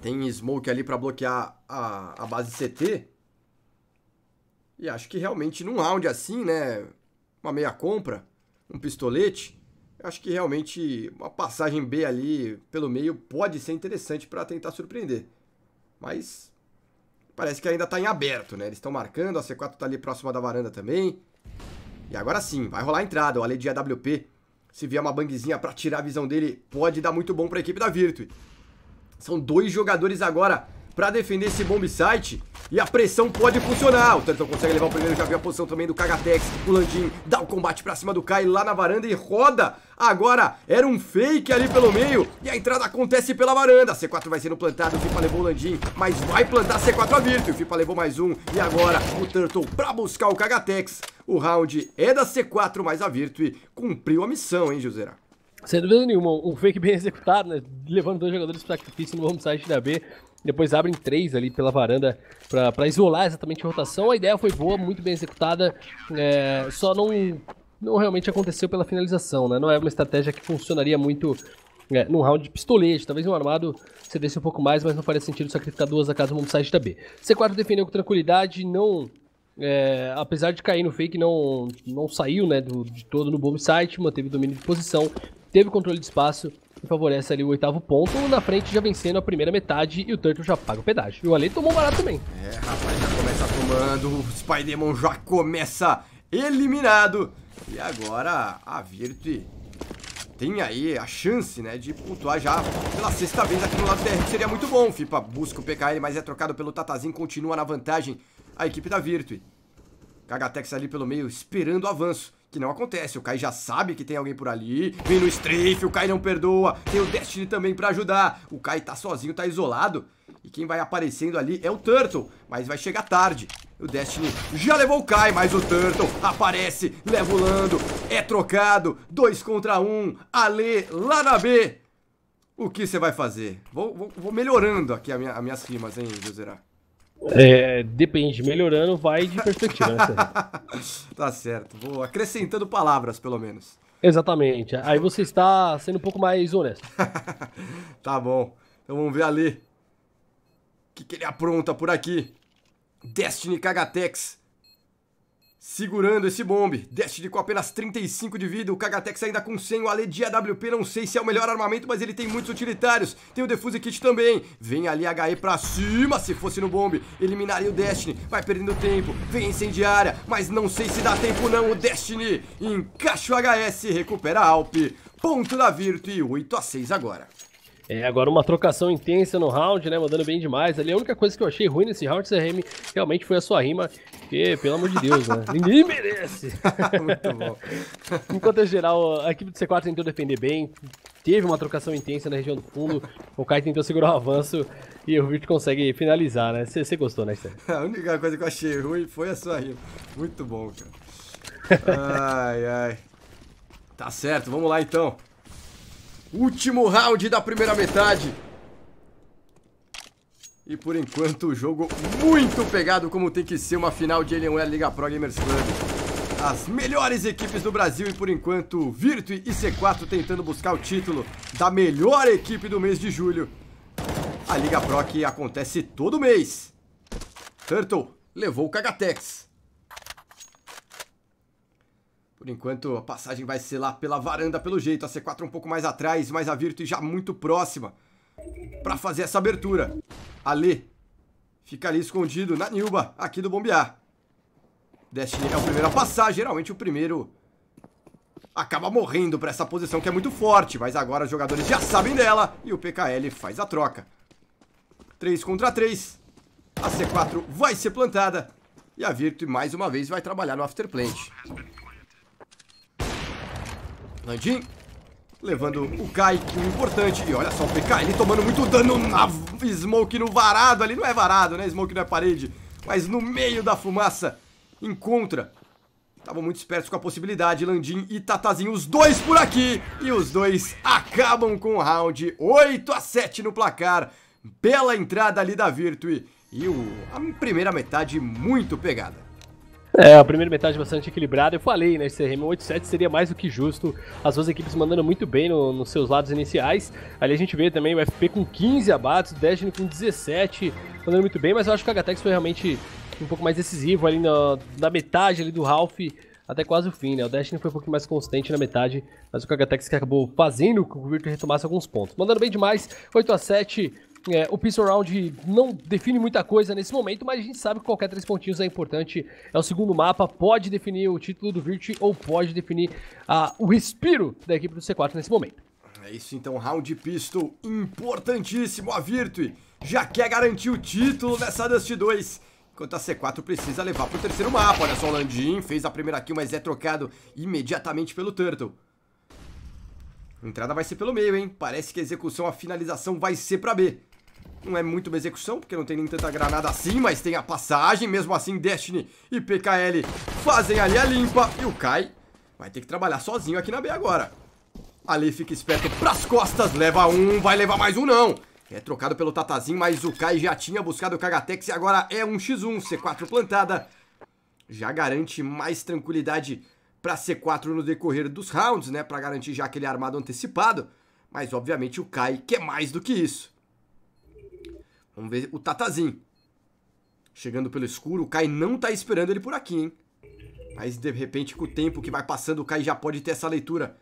Tem smoke ali para bloquear a, a base CT. E acho que realmente num round assim, né? Uma meia compra, um pistolete. Acho que realmente uma passagem B ali pelo meio pode ser interessante para tentar surpreender. Mas parece que ainda está em aberto, né? Eles estão marcando, a C4 tá ali próxima da varanda também. E agora sim, vai rolar a entrada. O Ale de AWP se vier uma bangzinha pra tirar a visão dele, pode dar muito bom pra equipe da Virtue. São dois jogadores agora para defender esse bomb site. E a pressão pode funcionar. O Turtle consegue levar o primeiro, já viu a posição também do Kagatex. O Landim dá o combate pra cima do Kai lá na varanda e roda. Agora era um fake ali pelo meio. E a entrada acontece pela varanda. A C4 vai sendo plantada. O Fipa levou o Landim, mas vai plantar a C4 a Virtu. O Fipa levou mais um. E agora o Turtle pra buscar o Kagatex. O round é da C4, mas a Virtue cumpriu a missão, hein, Josera? Sem dúvida nenhuma, um fake bem executado, né? Levando dois jogadores para sacrifício no home site da B. Depois abrem três ali pela varanda para isolar exatamente a rotação. A ideia foi boa, muito bem executada. É, só não, não realmente aconteceu pela finalização, né? Não é uma estratégia que funcionaria muito é, num round de pistolete. talvez um armado cedesse desse um pouco mais, mas não faria sentido sacrificar duas a casa do site da B. C4 defendeu com tranquilidade, não. É, apesar de cair no fake, não, não saiu né, do, de todo no bom site, manteve o domínio de posição, teve controle de espaço que favorece ali o oitavo ponto, na frente já vencendo a primeira metade e o Turtle já paga o pedágio. E o Ale tomou barato também. É, rapaz, já começa tomando, o Spider-Man já começa eliminado. E agora a Virtue tem aí a chance, né, de pontuar já pela sexta vez aqui no lado TR, seria muito bom. Fipa busca o PKL, mas é trocado pelo Tatazinho, continua na vantagem a equipe da Virtue. Kagatex ali pelo meio, esperando o avanço que não acontece. O Kai já sabe que tem alguém por ali. Vem no strafe, o Kai não perdoa. Tem o Destiny também pra ajudar. O Kai tá sozinho, tá isolado. E quem vai aparecendo ali é o Turtle, mas vai chegar tarde. O Destiny já levou o Kai, mas o Turtle aparece, leva o Lando, é trocado, dois contra um, Ale lá na B. O que você vai fazer? Vou, vou, vou melhorando aqui a minha, as minhas rimas, hein, Joserac? É, depende, melhorando vai de perspectiva, né? *laughs* tá certo, vou acrescentando palavras, pelo menos. Exatamente, aí você está sendo um pouco mais honesto. *laughs* tá bom, então vamos ver ali. O que, que ele apronta por aqui? Destiny Kagatex Segurando esse bombe, Destiny com apenas 35 de vida, o Kagatex ainda com 100, o Ale de AWP não sei se é o melhor armamento, mas ele tem muitos utilitários, tem o Defuse Kit também, vem ali HE pra cima, se fosse no bombe, eliminaria o Destiny, vai perdendo tempo, vem incendiária, mas não sei se dá tempo não, o Destiny encaixa o HS, recupera a Alp, ponto da Virtue, 8 a 6 agora. É, agora uma trocação intensa no round, né? Mandando bem demais. Ali a única coisa que eu achei ruim nesse round CRM realmente foi a sua rima, porque pelo amor de Deus, né? *laughs* Ninguém merece. *laughs* Muito bom. Enquanto é geral, a equipe do C4 tentou defender bem. Teve uma trocação intensa na região do fundo. O Kai tentou segurar o avanço e o Virt consegue finalizar, né? Você gostou, né, Stan? *laughs* A única coisa que eu achei ruim foi a sua rima. Muito bom, cara. Ai, ai. Tá certo, vamos lá então. Último round da primeira metade. E por enquanto o jogo muito pegado como tem que ser uma final de Alienware Liga Pro Gamers Club. As melhores equipes do Brasil e por enquanto Virtue e C4 tentando buscar o título da melhor equipe do mês de julho. A Liga Pro que acontece todo mês. Turtle levou o Cagatex. Por enquanto, a passagem vai ser lá pela varanda, pelo jeito. A C4 um pouco mais atrás, mas a Virtus já muito próxima para fazer essa abertura. Ali fica ali escondido na Nilba, aqui do Bombear. Destiny é o primeiro a passar. Geralmente o primeiro acaba morrendo para essa posição que é muito forte. Mas agora os jogadores já sabem dela e o PKL faz a troca. 3 contra 3. A C4 vai ser plantada. E a Virtue mais uma vez vai trabalhar no afterplant. Landim. Levando o Kai, que é importante. E olha só, o PK, ele tomando muito dano na Smoke no varado ali. Não é varado, né? Smoke não é parede. Mas no meio da fumaça, encontra. Estavam muito espertos com a possibilidade. Landim e Tatazinho, os dois por aqui. E os dois acabam com o round. 8 a 7 no placar. Bela entrada ali da Virtue. E o, a primeira metade muito pegada. É, a primeira metade bastante equilibrada. Eu falei, né? Esse CRM 8-7 seria mais do que justo. As duas equipes mandando muito bem no, nos seus lados iniciais. Ali a gente vê também o FP com 15 abates, o Destiny com 17, mandando muito bem, mas eu acho que o Agatex foi realmente um pouco mais decisivo ali na, na metade ali do Ralph até quase o fim, né? O Destiny foi um pouquinho mais constante na metade, mas o Kagatex que acabou fazendo que o Virtus retomasse alguns pontos. Mandando bem demais, 8 a 7 é, o Pistol Round não define muita coisa nesse momento, mas a gente sabe que qualquer três pontinhos é importante. É o segundo mapa, pode definir o título do Virtue ou pode definir ah, o respiro da equipe do C4 nesse momento. É isso então, Round Pistol importantíssimo. A Virtue já quer garantir o título dessa Dust 2. Enquanto a C4 precisa levar pro terceiro mapa. Olha só, o Landim fez a primeira kill, mas é trocado imediatamente pelo Turtle. A Entrada vai ser pelo meio, hein? Parece que a execução, a finalização vai ser pra B. Não é muito uma execução, porque não tem nem tanta granada assim, mas tem a passagem. Mesmo assim, Destiny e PKL fazem ali a limpa. E o Kai vai ter que trabalhar sozinho aqui na B agora. Ali fica esperto pras costas, leva um, vai levar mais um não. É trocado pelo Tatazinho, mas o Kai já tinha buscado o Kagatex e agora é um x1, C4 plantada. Já garante mais tranquilidade para C4 no decorrer dos rounds, né? Para garantir já aquele armado antecipado. Mas, obviamente, o Kai quer mais do que isso. Vamos ver o Tatazinho. Chegando pelo escuro, o Kai não tá esperando ele por aqui, hein? Mas de repente, com o tempo que vai passando, o Kai já pode ter essa leitura.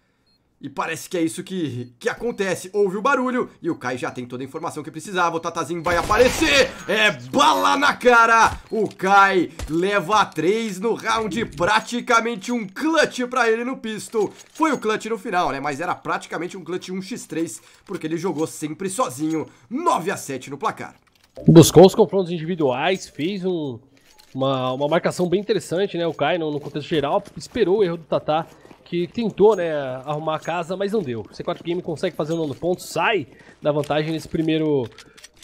E parece que é isso que, que acontece. Ouve o barulho e o Kai já tem toda a informação que precisava. O Tatazinho vai aparecer. É bala na cara. O Kai leva três no round. Praticamente um clutch pra ele no pistol. Foi o clutch no final, né? Mas era praticamente um clutch 1x3, porque ele jogou sempre sozinho. 9 a 7 no placar. Buscou os confrontos individuais, fez um, uma, uma marcação bem interessante, né? O Kai no, no contexto geral, esperou o erro do Tatá, que tentou né, arrumar a casa, mas não deu. C4 Game consegue fazer o nono ponto, sai da vantagem nesse primeiro,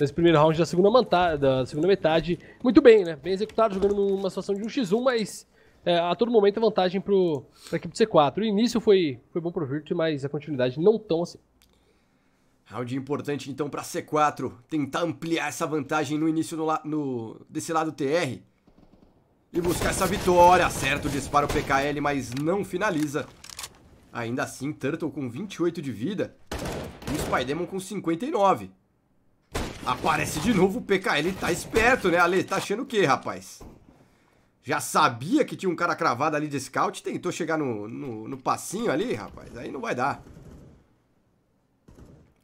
nesse primeiro round da segunda, da segunda metade. Muito bem, né? Bem executado, jogando numa situação de 1x1, mas é, a todo momento a é vantagem para a equipe do C4. O início foi, foi bom o Virtus, mas a continuidade não tão assim. Round importante então para C4, tentar ampliar essa vantagem no início no, no desse lado TR. E buscar essa vitória, certo, dispara o PKL, mas não finaliza. Ainda assim, Turtle com 28 de vida e o Spydemon com 59. Aparece de novo o PKL, tá esperto, né, Ale? Tá achando o quê, rapaz? Já sabia que tinha um cara cravado ali de scout, tentou chegar no, no, no passinho ali, rapaz, aí não vai dar.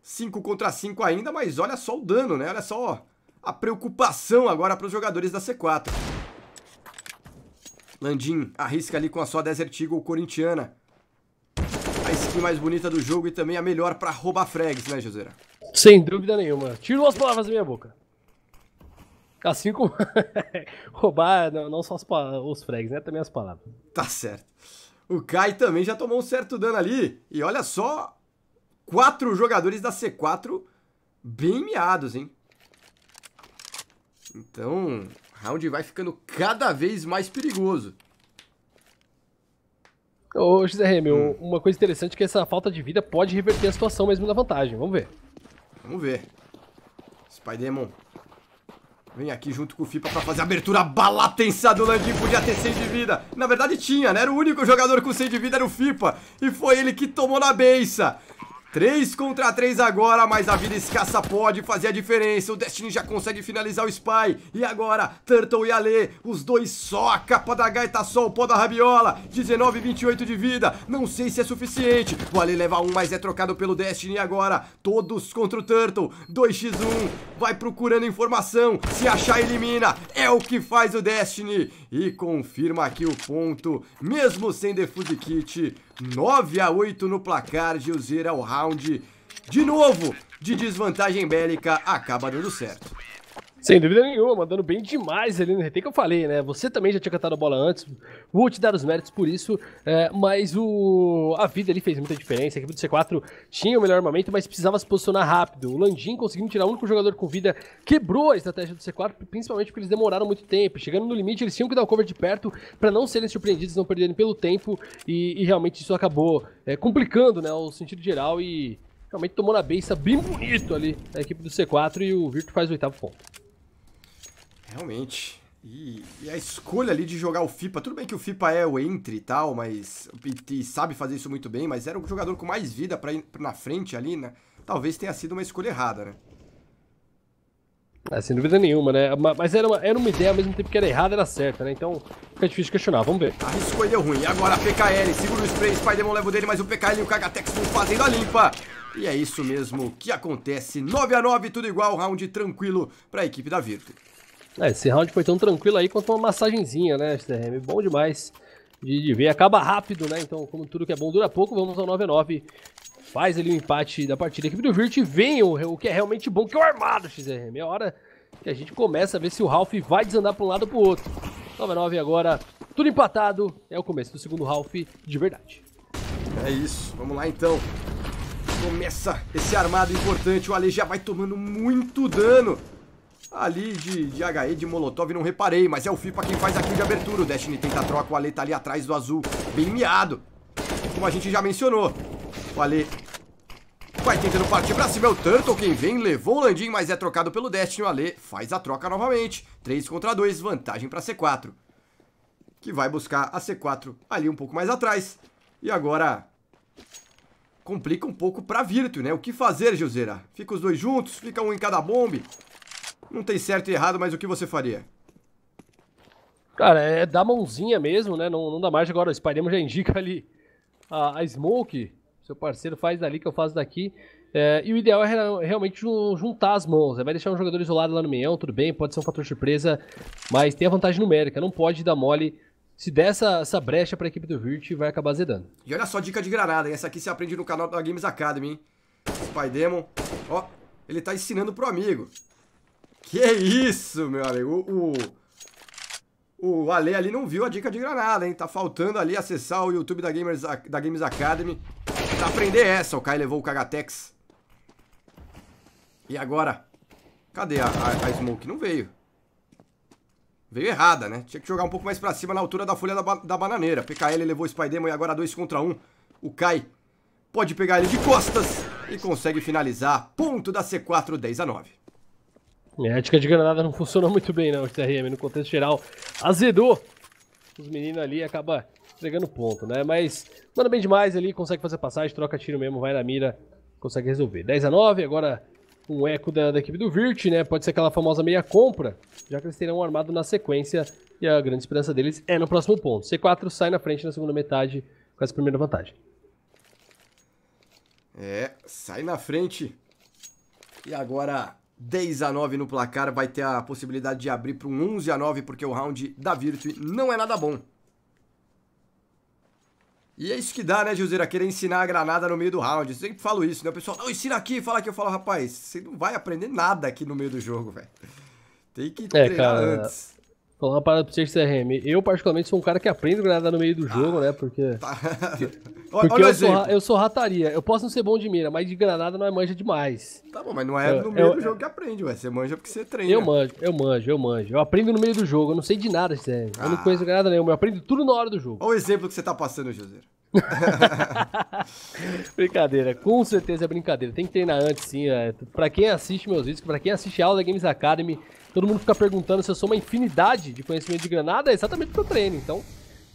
5 contra 5 ainda, mas olha só o dano, né? Olha só a preocupação agora para os jogadores da C4. Landim arrisca ali com a sua Desert Eagle corintiana. A skin mais bonita do jogo e também a melhor para roubar frags, né, Joseira? Sem dúvida nenhuma. Tiro as palavras da minha boca. Assim como *laughs* roubar não, não só os frags, né? Também as palavras. Tá certo. O Kai também já tomou um certo dano ali. E olha só quatro jogadores da C4 bem miados, hein? Então, round vai ficando cada vez mais perigoso. Ô, XRM, hum. uma coisa interessante é que essa falta de vida pode reverter a situação mesmo da vantagem. Vamos ver. Vamos ver. Spy Demon Vem aqui junto com o Fipa pra fazer a abertura balatensa do Landim. Podia ter 100 de vida. Na verdade tinha, né? Era o único jogador com 100 de vida, era o Fipa. E foi ele que tomou na benção. 3 contra 3 agora, mas a vida escassa pode fazer a diferença. O Destiny já consegue finalizar o Spy. E agora, Turtle e Ale, os dois só. A capa da gaita só, o pó da rabiola. 19 28 de vida. Não sei se é suficiente. O Ale leva um, mas é trocado pelo Destiny agora. Todos contra o Turtle. 2x1. Vai procurando informação. Se achar, elimina. É o que faz o Destiny. E confirma aqui o ponto. Mesmo sem Defuse Kit, 9 a 8 no placar, Gilzeira, o round de novo de desvantagem bélica acaba dando certo. Sem dúvida nenhuma, mandando bem demais ali no retém que eu falei, né? Você também já tinha cantado a bola antes, vou te dar os méritos por isso, é, mas o a vida ali fez muita diferença. A equipe do C4 tinha o melhor armamento, mas precisava se posicionar rápido. O Landim conseguindo tirar o único jogador com vida, quebrou a estratégia do C4, principalmente porque eles demoraram muito tempo. Chegando no limite, eles tinham que dar o cover de perto para não serem surpreendidos, não perderem pelo tempo, e, e realmente isso acabou é, complicando né, o sentido geral e. Realmente tomou na beça bem bonito ali a equipe do C4 e o Virtu faz o oitavo ponto realmente. E, e, a escolha ali de jogar o FIPA, tudo bem que o FIPA é o entre e tal, mas e sabe fazer isso muito bem, mas era o jogador com mais vida para ir na frente ali, né? Talvez tenha sido uma escolha errada, né? É, sem dúvida nenhuma, né? Mas era uma, era uma ideia ao mesmo tempo que era errada, era certa, né? Então fica difícil questionar, vamos ver. a escolha deu é ruim. E agora a PKL, segura o spray, spider Demon leva o dele, mas o PKL e o Kagatex vão fazendo a limpa. E é isso mesmo que acontece. 9 a 9 tudo igual, round tranquilo para a equipe da Virtus. É, esse round foi tão tranquilo aí quanto uma massagenzinha, né, STRM? Bom demais de, de, ver. Acaba rápido, né? Então, como tudo que é bom dura pouco, vamos ao 9x9. Faz ali o um empate da partida. A equipe do Virt vem o, o que é realmente bom, que é o armado, XRM. É hora que a gente começa a ver se o Ralph vai desandar para um lado ou para o outro. 9x9 agora, tudo empatado. É o começo do segundo Ralph de verdade. É isso, vamos lá então. Começa esse armado importante. O Ale já vai tomando muito dano ali de, de HE, de Molotov, não reparei, mas é o FIPA quem faz aqui de abertura. O Destiny tenta troca, o Ale tá ali atrás do azul, bem miado. Como a gente já mencionou. O Ale vai tentando partir pra cima, é o Turtle quem vem, levou o Landim, mas é trocado pelo Destiny. O Ale faz a troca novamente. 3 contra 2, vantagem pra C4. Que vai buscar a C4 ali um pouco mais atrás. E agora complica um pouco pra Virtu, né? O que fazer, Gilzeira? Fica os dois juntos, fica um em cada bombe. Não tem certo e errado, mas o que você faria? Cara, é dar mãozinha mesmo, né? Não, não dá margem agora. O Spiderman já indica ali a, a, Smoke. Seu parceiro faz dali que eu faço daqui. É, e o ideal é realmente juntar as mãos. Né? Vai deixar um jogador isolado lá no meião, tudo bem, pode ser um fator surpresa, mas tem a vantagem numérica, não pode dar mole. Se der essa, essa brecha pra equipe do Virt, vai acabar zedando. E olha só, dica de granada, essa aqui se aprende no canal da Games Academy, hein? Spy ó, ele tá ensinando pro amigo. Que isso, meu amigo. O, o, Ale ali não viu a dica de granada, hein? Tá faltando ali acessar o YouTube da, Gamers, da Games Academy pra aprender essa. O Kai levou o Kagatex. E agora? Cadê a, a, a Smoke? Não veio. Veio errada, né? Tinha que jogar um pouco mais pra cima na altura da folha da, ba da bananeira. PKL levou o Spydemon e agora 2 contra 1. Um. O Kai pode pegar ele de costas e consegue finalizar. Ponto da C4, 10 a 9. É, a de granada não funcionou muito bem, não, o TRM. No contexto geral, azedou os meninos ali acaba entregando ponto, né? Mas manda bem demais ali, consegue fazer passagem, troca tiro mesmo, vai na mira, consegue resolver. 10 a 9 agora um eco da, da equipe do Virt, né? Pode ser aquela famosa meia compra, já que eles terão armado na sequência e a grande esperança deles é no próximo ponto. C4 sai na frente na segunda metade com essa primeira vantagem. É, sai na frente. E agora 10 a 9 no placar, vai ter a possibilidade de abrir para um 11 a 9 porque o round da Virtue não é nada bom. E é isso que dá, né, Gilzeira? Querer ensinar a granada no meio do round. Eu sempre falo isso, né? O pessoal, não, ensina aqui, fala que Eu falo, rapaz, você não vai aprender nada aqui no meio do jogo, velho. Tem que é, treinar cara, antes. Falar uma parada pra vocês, CRM. Eu, particularmente, sou um cara que aprende granada no meio do jogo, ah, né? Porque. Tá. *laughs* porque Olha eu, sou, eu sou rataria. Eu posso não ser bom de mira, mas de granada não é manja demais. Tá bom, mas não é eu, no meio eu, do jogo que aprende, ué. Você manja porque você treina. Eu manjo, eu manjo, eu manjo. Eu aprendo no meio do jogo. Eu não sei de nada, CRM. Ah. Eu não ah. conheço granada nenhuma. Eu aprendo tudo na hora do jogo. Olha o exemplo que você tá passando, José. *laughs* brincadeira, com certeza é brincadeira. Tem que treinar antes, sim. É. Pra quem assiste meus vídeos, pra quem assiste a aula da Games Academy, Todo mundo fica perguntando se eu sou uma infinidade de conhecimento de granada, é exatamente para eu treino. Então,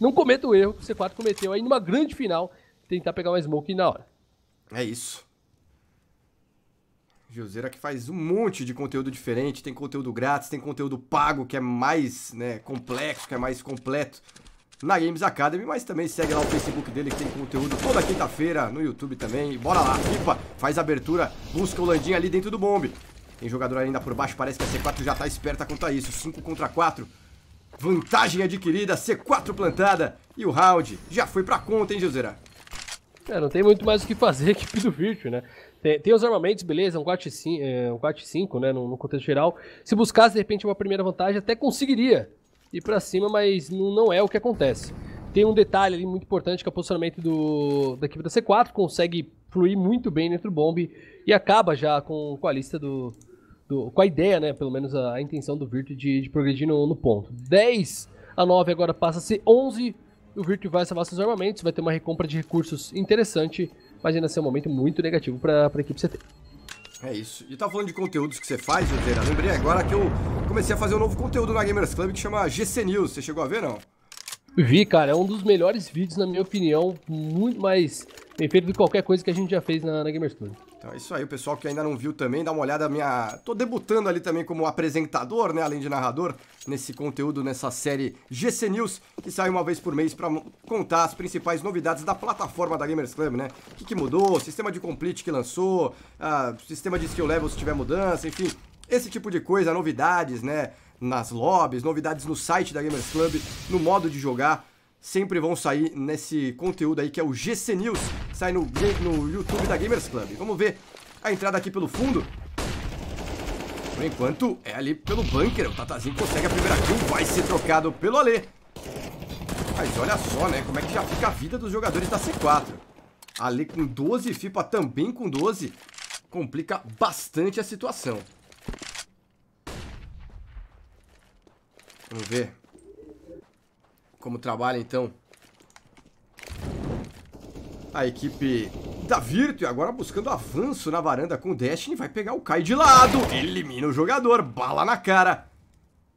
não cometa o erro que o C4 cometeu aí numa grande final, tentar pegar uma smoke na hora. É isso. Joseira que faz um monte de conteúdo diferente, tem conteúdo grátis, tem conteúdo pago, que é mais né, complexo, que é mais completo na Games Academy, mas também segue lá o Facebook dele que tem conteúdo toda quinta-feira, no YouTube também. bora lá, Pipa, faz a abertura, busca o Landinho ali dentro do bombe. Tem jogador ainda por baixo, parece que a C4 já tá esperta quanto a isso. 5 contra 4. Vantagem adquirida, C4 plantada. E o round já foi pra conta, hein, Joseira? É, não tem muito mais o que fazer equipe *laughs* do Virtue, né? Tem, tem, os armamentos, beleza, um 4 x 5, é, um 4 5 né, no, no, contexto geral. Se buscasse, de repente, uma primeira vantagem, até conseguiria ir para cima, mas não, não, é o que acontece. Tem um detalhe ali muito importante, que é o posicionamento do, da equipe da C4, consegue fluir muito bem dentro do bombe e acaba já com, com a lista do, do, com a ideia, né, pelo menos a, a intenção do Virtus de, de, progredir no, no, ponto. 10 a 9 agora passa a ser 11. O Virtus vai salvar seus armamentos, vai ter uma recompra de recursos interessante, mas ainda assim é um momento muito negativo para a equipe CT. É isso. E tá falando de conteúdos que você faz, Oliveira. Lembrei agora que eu comecei a fazer um novo conteúdo na Gamers Club que chama GC News. Você chegou a ver, não? Vi, cara. É um dos melhores vídeos, na minha opinião. Muito mais bem feito do que qualquer coisa que a gente já fez na, na Gamers Club. Então é isso aí, o pessoal que ainda não viu também, dá uma olhada minha. Tô debutando ali também como apresentador, né, além de narrador, nesse conteúdo nessa série GC News, que sai uma vez por mês para contar as principais novidades da plataforma da Gamers Club, né? O que, que mudou, sistema de complete que lançou, ah, sistema de skill level se tiver mudança, enfim, esse tipo de coisa, novidades, né, nas lobbies, novidades no site da Gamers Club, no modo de jogar sempre vão sair nesse conteúdo aí que é o GC News, sai no, no YouTube da Gamers Club. Vamos ver a entrada aqui pelo fundo. Por enquanto, é ali pelo bunker. O Tatazinho consegue a primeira kill, vai ser trocado pelo Ale. Mas olha só, né? Como é que já fica a vida dos jogadores da C4. ali com 12, Fipa também com 12. Complica bastante a situação. Vamos ver como trabalha então a equipe da Virtue, agora buscando avanço na varanda com o Destiny, vai pegar o Kai de lado, elimina o jogador, bala na cara.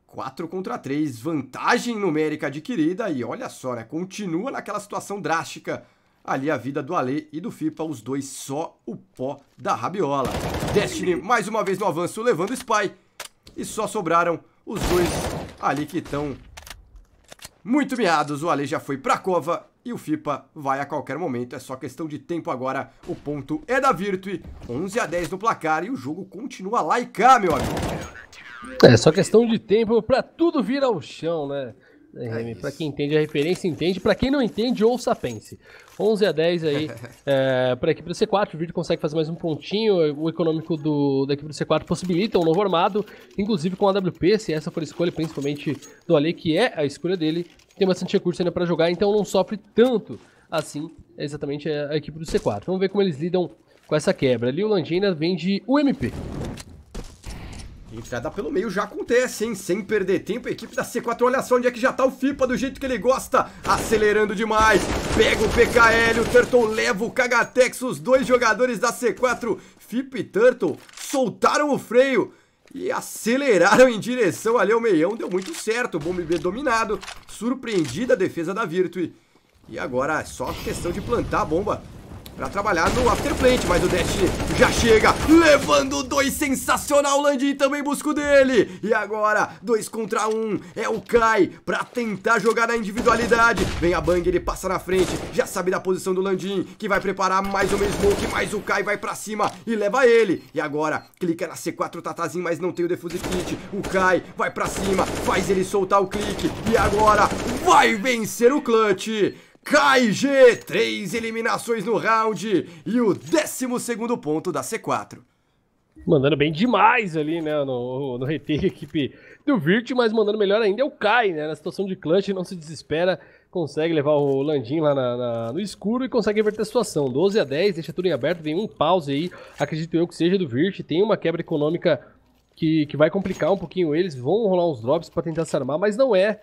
4 contra 3, vantagem numérica adquirida e olha só, né, continua naquela situação drástica. Ali a vida do Ale e do Fipa, os dois só o pó da rabiola. Destiny mais uma vez no avanço, levando o Spy. E só sobraram os dois ali que estão muito miados, o Ale já foi pra cova e o FIPA vai a qualquer momento. É só questão de tempo agora. O ponto é da Virtue, 11 a 10 no placar e o jogo continua lá e cá, meu amigo. É só questão de tempo para tudo vir ao chão, né? Remy. É, é pra quem entende a referência, entende. Pra quem não entende, ouça, pense. 11 a 10 aí *laughs* é, para a equipe do C4. O vídeo consegue fazer mais um pontinho. O econômico do, da equipe do C4 possibilita um novo armado, inclusive com a AWP, se essa for a escolha, principalmente do Ale, que é a escolha dele. Tem bastante recurso ainda para jogar, então não sofre tanto assim é exatamente a, equipe do C4. Vamos ver como eles lidam com essa quebra. Ali o Landina vende o MP. A gente Entrada pelo meio já acontece, hein? Sem perder tempo, a equipe da C4, olha só onde é que já tá o FIPA, do jeito que ele gosta. Acelerando demais. Pega o PKL, o Turtle leva o Kagatex, os dois jogadores da C4, FIPA e Turtle, soltaram o freio. E aceleraram em direção ali ao meião, deu muito certo. Bomb B dominado, surpreendida a defesa da Virtue. E agora é só questão de plantar a bomba para trabalhar no After Plant, mas o Dash já chega, levando dois, sensacional, Landim também busca o dele, e agora, dois contra um, é o Kai, para tentar jogar na individualidade, vem a Bang, ele passa na frente, já sabe da posição do Landim, que vai preparar mais uma Smoke, mais o Kai vai para cima e leva ele, e agora, clica na C4 o Tatazinho, mas não tem o Defuse Kit, o Kai vai para cima, faz ele soltar o clique, e agora, vai vencer o Clutch, G três eliminações no round e o 12 ponto da C4. Mandando bem demais ali, né, no, no retake, equipe do Virt, mas mandando melhor ainda é o Kai, né, na situação de clutch, não se desespera, consegue levar o Landim lá na, na, no escuro e consegue inverter a situação. 12 a 10, deixa tudo em aberto, vem um pause aí, acredito eu que seja do Virt, tem uma quebra econômica que, que vai complicar um pouquinho eles, vão rolar uns drops para tentar se armar, mas não é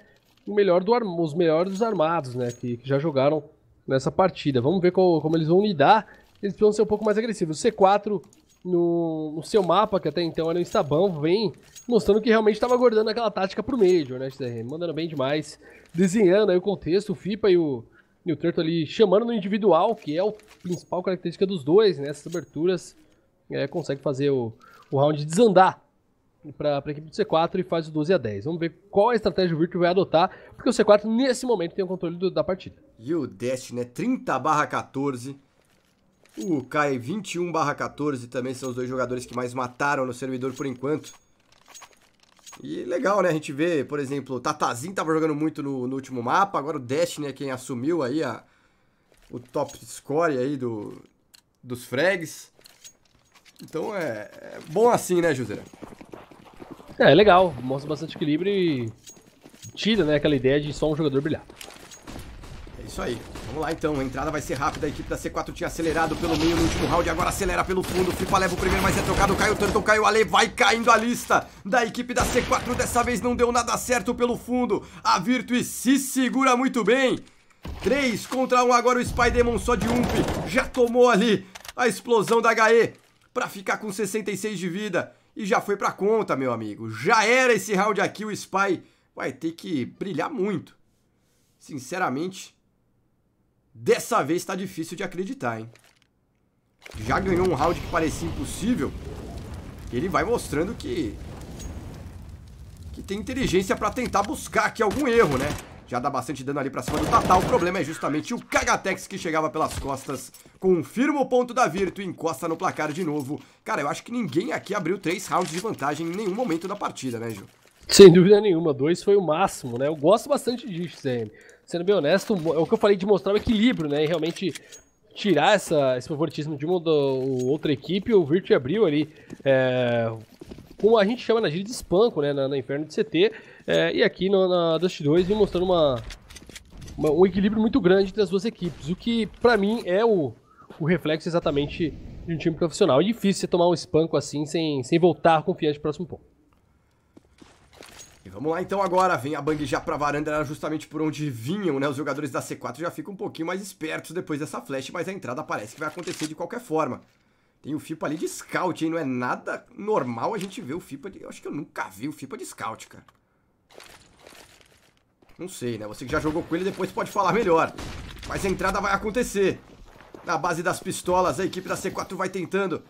o melhor do, os melhores dos armados, né? Que, que já jogaram nessa partida. Vamos ver qual, como eles vão lidar. Eles precisam ser um pouco mais agressivos. O C4 no, no, seu mapa, que até então era um sabão, vem mostrando que realmente estava guardando aquela tática pro Major, né, Mandando bem demais, desenhando aí o contexto, o FIPA e o, e o Turtle ali chamando no individual, que é a principal característica dos dois, né? Essas aberturas é, consegue fazer o, o round desandar para a equipe do C4 e faz o 12 a 10. Vamos ver qual a estratégia o Virtus vai adotar, porque o C4 nesse momento tem o controle do, da partida. E o Destiny é 30 barra 14. O Kai 21 barra 14 também são os dois jogadores que mais mataram no servidor por enquanto. E legal, né? A gente vê, por exemplo, o Tatazinho tava jogando muito no, no último mapa, agora o Destiny é quem assumiu aí a, o top score aí do, dos frags. Então é, é bom assim, né, José? É, é, legal. Mostra bastante equilíbrio e tira né, aquela ideia de só um jogador brilhar. É isso aí. Vamos lá então, a entrada vai ser rápida, a equipe da C4 tinha acelerado pelo meio no último round, agora acelera pelo fundo, Fipa leva o primeiro, mas é trocado, caiu o Turtle, caiu. o Ale, vai caindo a lista da equipe da C4, dessa vez não deu nada certo pelo fundo, a Virtus se segura muito bem, 3 contra 1 agora o Spy Demon só de ump, já tomou ali a explosão da HE, pra ficar com 66 de vida, e já foi pra conta, meu amigo. Já era esse round aqui, o Spy vai ter que brilhar muito. Sinceramente, dessa vez tá difícil de acreditar, hein? Já ganhou um round que parecia impossível. Ele vai mostrando que... Que tem inteligência pra tentar buscar aqui algum erro, né? Já dá bastante dano ali pra cima do Tatá. O problema é justamente o Kagatex que chegava pelas costas. Confirma o ponto da Virtu encosta no placar de novo. Cara, eu acho que ninguém aqui abriu três rounds de vantagem em nenhum momento da partida, né, Ju? Sem dúvida nenhuma. Dois foi o máximo, né? Eu gosto bastante disso, CM. Sendo bem honesto, é o que eu falei de mostrar o equilíbrio, né? E realmente tirar essa, esse favoritismo de uma do, outra equipe, o Virtu abriu ali. É, como a gente chama na gíria de espanco, né, na, na Inferno de CT, é, e aqui no, na Dust 2 vem mostrando uma, uma, um equilíbrio muito grande entre as duas equipes, o que para mim é o, o reflexo exatamente de um time profissional. É difícil você tomar um espanco assim sem, sem voltar confiante pro próximo ponto. E vamos lá então agora, vem a Bang já pra varanda, era né, justamente por onde vinham, né? Os jogadores da C4 já ficam um pouquinho mais espertos depois dessa flash, mas a entrada parece que vai acontecer de qualquer forma. Tem o FIPA ali de scout, hein? Não é nada normal a gente ver o FIPA de... Eu acho que eu nunca vi o FIPA de scout, cara. Não sei, né? Você que já jogou com ele depois pode falar melhor. Mas a entrada vai acontecer. Na base das pistolas, a equipe da C4 vai tentando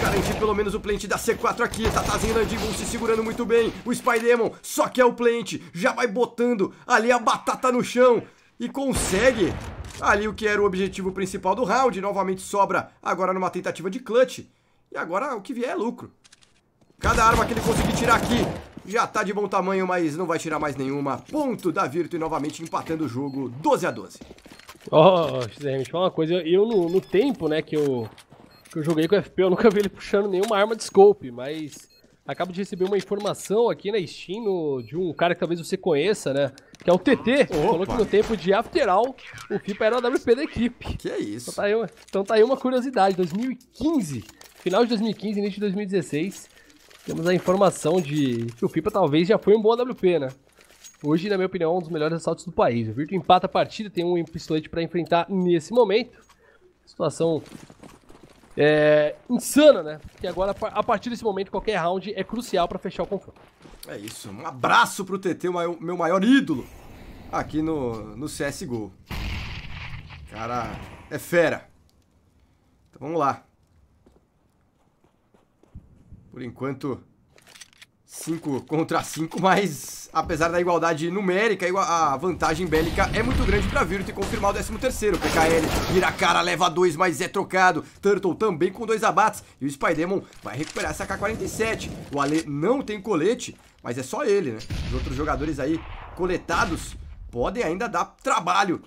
garantir pelo menos o plant da C4 aqui. Tatazinho vão se segurando muito bem. O Spy-Demon só quer o plant. Já vai botando ali a batata no chão. E consegue ali o que era o objetivo principal do round. Novamente sobra agora numa tentativa de clutch. E agora o que vier é lucro. Cada arma que ele conseguir tirar aqui já tá de bom tamanho, mas não vai tirar mais nenhuma. Ponto da Virtu e novamente empatando o jogo 12 a 12. Ó, oh, XR, me fala uma coisa. Eu, eu no, no, tempo, né, que eu, que eu joguei com o FP, eu nunca vi ele puxando nenhuma arma de scope, mas acabo de receber uma informação aqui na Steam no, de um cara que talvez você conheça, né? que é o TT, Opa. falou que no tempo de After All, o Fipa era o WP da equipe. Que é isso. Então tá aí uma, então tá aí uma curiosidade, 2015, final de 2015, início de 2016, temos a informação de que o Fipa talvez já foi um bom WP, né? Hoje, na minha opinião, é um dos melhores assaltos do país. O Virtus empata a partida, tem um pistolete para enfrentar nesse momento. Situação é, insana, né? Porque agora, a partir desse momento, qualquer round é crucial para fechar o confronto. É isso. Um abraço pro TT, meu maior ídolo aqui no, no CSGO. Cara, é fera. Então vamos lá. Por enquanto, 5 contra 5, mas apesar da igualdade numérica, a vantagem bélica é muito grande para Virtus e confirmar o 13 terceiro PKL vira a cara, leva 2, mas é trocado. Turtle também com dois abates e o Spider-Man vai recuperar essa K-47. O Ale não tem colete, mas é só ele, né? Os outros jogadores aí coletados podem ainda dar trabalho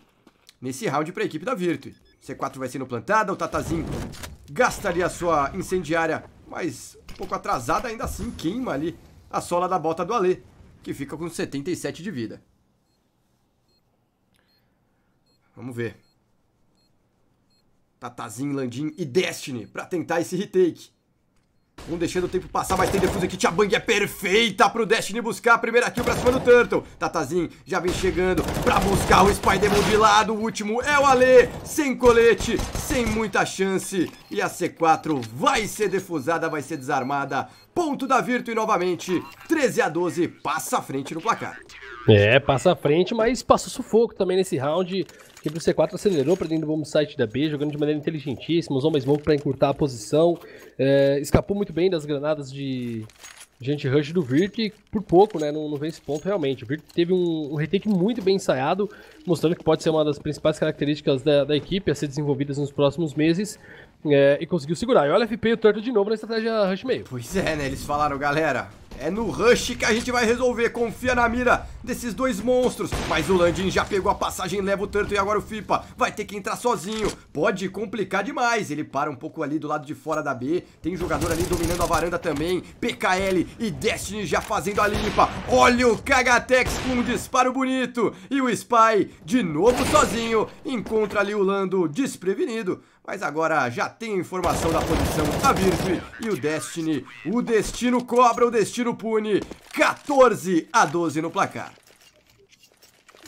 nesse round para a equipe da Virtus. C4 vai sendo plantada, o Tatazinho gastaria a sua incendiária, mas um pouco atrasada ainda assim, queima ali a sola da bota do Alê, que fica com 77 de vida. Vamos ver. Tatazinho, Landim e Destiny para tentar esse retake. Não deixando o tempo passar, mas tem defuse aqui. Bang é perfeita pro Destiny buscar a primeira kill pra cima do Turtle. tatazinho já vem chegando pra buscar o Spider-Man de lado. O último é o Ale, sem colete, sem muita chance. E a C4 vai ser defusada, vai ser desarmada. Ponto da Virtue novamente. 13 a 12, passa a frente no placar. É, passa a frente, mas passa sufoco também nesse round. Quebra o C4, acelerou para dentro do bom site da B, jogando de maneira inteligentíssima, usou mais smoke para encurtar a posição, é, escapou muito bem das granadas de, gente rush do Virt e por pouco né, não, não vence ponto realmente. O Virt teve um, um, retake muito bem ensaiado, mostrando que pode ser uma das principais características da, da equipe a ser desenvolvidas nos próximos meses. É, e conseguiu segurar. E olha a FP e o Turtle de novo na estratégia Rush meio. Pois é, né? Eles falaram, galera, é no rush que a gente vai resolver, confia na mira desses dois monstros. Mas o Landin já pegou a passagem, leva o tanto e agora o Fipa vai ter que entrar sozinho. Pode complicar demais, ele para um pouco ali do lado de fora da B. Tem jogador ali dominando a varanda também. PKL e Destiny já fazendo a limpa. Olha o Kagatex com um disparo bonito. E o Spy de novo sozinho, encontra ali o Lando desprevenido. Mas agora já tem informação da posição da Virtus e o Destiny. O destino cobra, o destino pune. 14 a 12 no placar.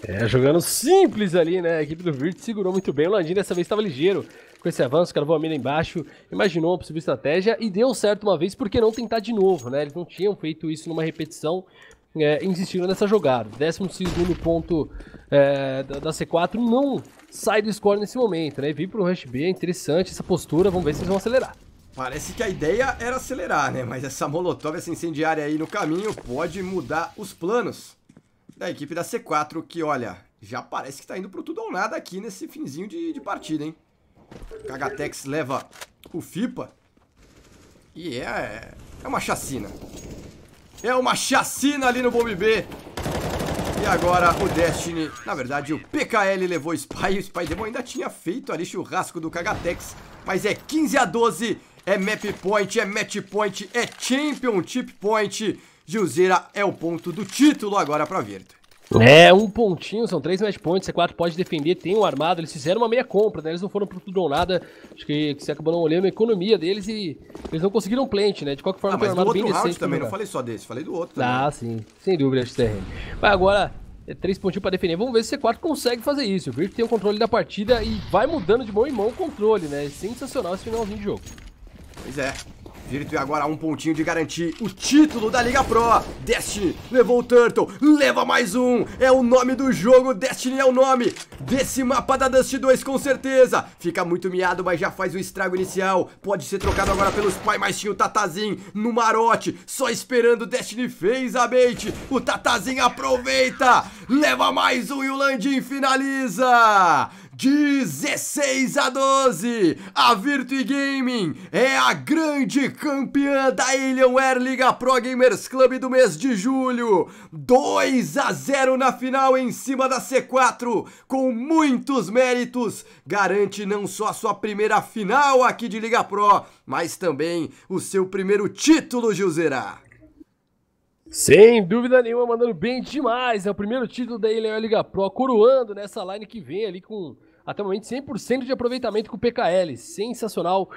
É, jogando simples ali, né? A equipe do Virt segurou muito bem. O Landim dessa vez estava ligeiro. Com esse avanço, cravou a mina embaixo, imaginou uma possível estratégia e deu certo uma vez, porque não tentar de novo, né? Eles não tinham feito isso numa repetição, é, nessa jogada. 12 ponto é, da, da, C4 não sai do score nesse momento, né? Vem para o rush B, é interessante essa postura, vamos ver se eles vão acelerar. Parece que a ideia era acelerar, né? Mas essa molotov, essa incendiária aí no caminho, pode mudar os planos da equipe da C4, que, olha, já parece que tá indo pro tudo ou nada aqui nesse finzinho de, de partida, hein? Kagatex leva o FIPA e é, é uma chacina. É uma chacina ali no Bomb B. E agora o Destiny, na verdade o PKL levou o Spy, o Spy Demon ainda tinha feito ali churrasco do Kagatex, mas é 15 a 12, é map point, é match point, é championship point, Gilzeira é o ponto do título agora para Virtus. É, um pontinho, são três match points, C4 pode defender, tem um armado, eles fizeram uma meia compra, né? Eles não foram pro tudo ou nada, acho que, que você acabou não olhando a economia deles e eles não conseguiram plant, né? De qualquer forma, ah, mas um armado do outro bem round também, né, não falei só desse, falei do outro ah, também. Ah, sim, sem dúvida, XTR. Mas agora, é três pontinhos para defender. Vamos ver se o C4 consegue fazer isso. O Griff tem o controle da partida e vai mudando de mão em mão o controle, né? É sensacional esse finalzinho de jogo. Pois é e é agora um pontinho de garantir o título da Liga Pro. Destiny levou o Turtle, leva mais um. É o nome do jogo, Destiny é o nome desse mapa da Dust 2 com certeza. Fica muito miado, mas já faz o estrago inicial. Pode ser trocado agora pelos pai, mas tinha o Tatazin no marote. Só esperando Destiny fez a bait. O Tatazin aproveita, leva mais um e o Landim finaliza. 16 a 12. A Virtue Gaming é a grande campeã da Alienware Liga Pro Gamers Club do mês de julho. 2 a 0 na final em cima da C4, com muitos méritos. Garante não só a sua primeira final aqui de Liga Pro, mas também o seu primeiro título, Gilzerá. Sem dúvida nenhuma, mandando bem demais. É o primeiro título da Ilha Liga Pro, coroando nessa line que vem ali com até o momento, 100% de aproveitamento com o PKL. Sensacional.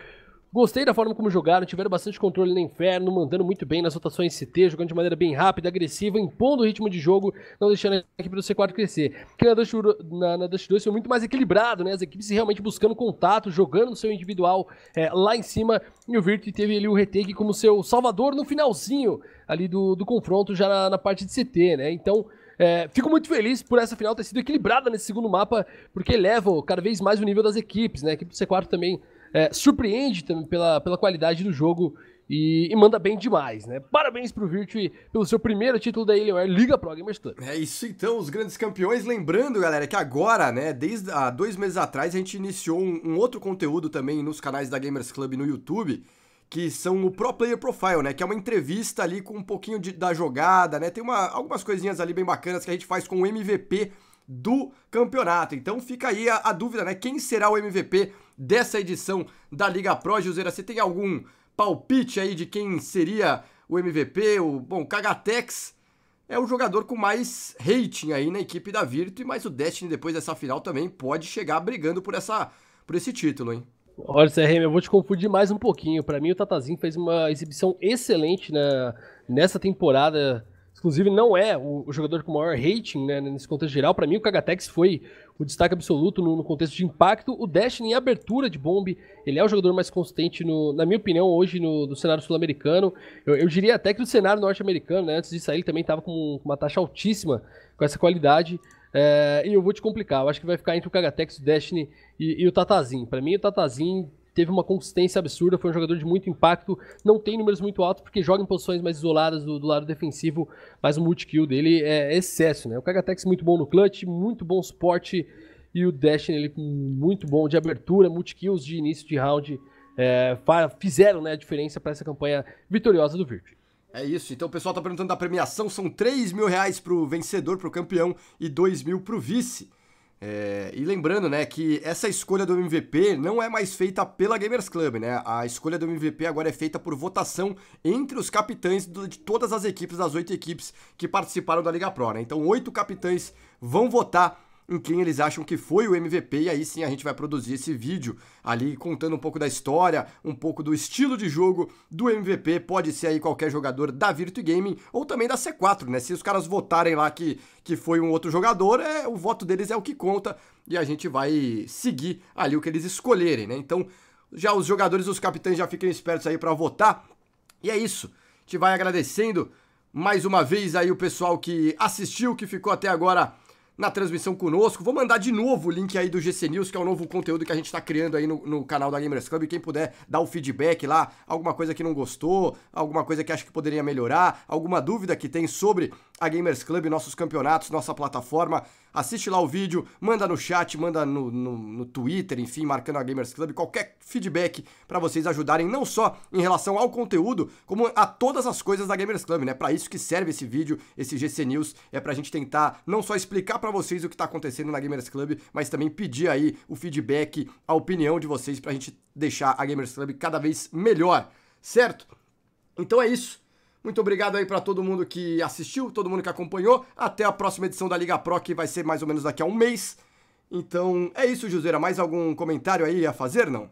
Gostei da forma como jogaram, tiveram bastante controle no inferno, mandando muito bem nas rotações CT, jogando de maneira bem rápida, agressiva, impondo o ritmo de jogo, não deixando a equipe do C4 crescer. Aqui na Dust, na, na Dust 2 foi muito mais equilibrado, né? As equipes realmente buscando contato, jogando no seu individual é, lá em cima, e o Virtu teve ali o retake como seu salvador no finalzinho ali do, do confronto já na, na parte de CT, né? Então, é, fico muito feliz por essa final ter sido equilibrada nesse segundo mapa, porque eleva cada vez mais o nível das equipes, né? A equipe do C4 também é, surpreende também pela, pela qualidade do jogo e, e, manda bem demais, né? Parabéns pro Virtue pelo seu primeiro título da Alienware Liga Pro Gamers Club. É isso então, os grandes campeões. Lembrando, galera, que agora, né, desde há dois meses atrás, a gente iniciou um, um outro conteúdo também nos canais da Gamers Club no YouTube, que são o Pro Player Profile, né? Que é uma entrevista ali com um pouquinho de, da jogada, né? Tem uma, algumas coisinhas ali bem bacanas que a gente faz com o MVP do campeonato. Então fica aí a, a dúvida, né? Quem será o MVP dessa edição da Liga Pro, Juseira? Você tem algum palpite aí de quem seria o MVP? O, bom, Cagatex é o jogador com mais rating aí na equipe da Virtue, mas o Destiny depois dessa final também pode chegar brigando por essa por esse título, hein? Olha, CRM, eu vou te confundir mais um pouquinho. Para mim, o Tatazinho fez uma exibição excelente nessa temporada. Inclusive, não é o, jogador com maior rating né, nesse contexto geral. Para mim, o Kagatex foi o destaque absoluto no, no, contexto de impacto. O Destiny em abertura de bombe, ele é o jogador mais consistente, no, na minha opinião, hoje no, cenário sul-americano. Eu, eu, diria até que no cenário norte-americano, né? Antes disso aí, ele também estava com uma taxa altíssima com essa qualidade. É, e eu vou te complicar, eu acho que vai ficar entre o Kagatex, o Destiny e, e o Tatazin. Para mim, o Tatazin teve uma consistência absurda, foi um jogador de muito impacto, não tem números muito altos porque joga em posições mais isoladas do, do lado defensivo, mas o multi-kill dele é excesso, né? O Kagatex muito bom no clutch, muito bom suporte e o Destiny ele muito bom de abertura, multi-kills de início de round, é, fizeram né, a diferença para essa campanha vitoriosa do Virtus. É isso. Então o pessoal tá perguntando da premiação. São 3 mil reais pro vencedor, pro campeão, e 2 mil pro vice. É, e lembrando, né, que essa escolha do MVP não é mais feita pela Gamers Club, né? A escolha do MVP agora é feita por votação entre os capitães do, de todas as equipes, das oito equipes que participaram da Liga Pro, né? Então, oito capitães vão votar em quem eles acham que foi o MVP, e aí sim a gente vai produzir esse vídeo ali contando um pouco da história, um pouco do estilo de jogo do MVP, pode ser aí qualquer jogador da Virtue Gaming ou também da C4, né? Se os caras votarem lá que, que foi um outro jogador, é o voto deles é o que conta e a gente vai seguir ali o que eles escolherem, né? Então, já os jogadores, os capitães já fiquem espertos aí para votar. E é isso. A gente vai agradecendo mais uma vez aí o pessoal que assistiu, que ficou até agora na transmissão conosco. Vou mandar de novo o link aí do GC News, que é o novo conteúdo que a gente está criando aí no, no, canal da Gamers Club. Quem puder dar o feedback lá, alguma coisa que não gostou, alguma coisa que acha que poderia melhorar, alguma dúvida que tem sobre a Gamers Club, nossos campeonatos, nossa plataforma, assiste lá o vídeo, manda no chat, manda no, no, no Twitter, enfim, marcando a Gamers Club, qualquer feedback para vocês ajudarem não só em relação ao conteúdo, como a todas as coisas da Gamers Club, né? Para isso que serve esse vídeo, esse GC News, é pra gente tentar não só explicar pra para vocês o que está acontecendo na Gamers Club, mas também pedir aí o feedback, a opinião de vocês para a gente deixar a Gamers Club cada vez melhor, certo? Então é isso. Muito obrigado aí para todo mundo que assistiu, todo mundo que acompanhou. Até a próxima edição da Liga Pro, que vai ser mais ou menos daqui a um mês. Então é isso, Juseira. Mais algum comentário aí a fazer, não?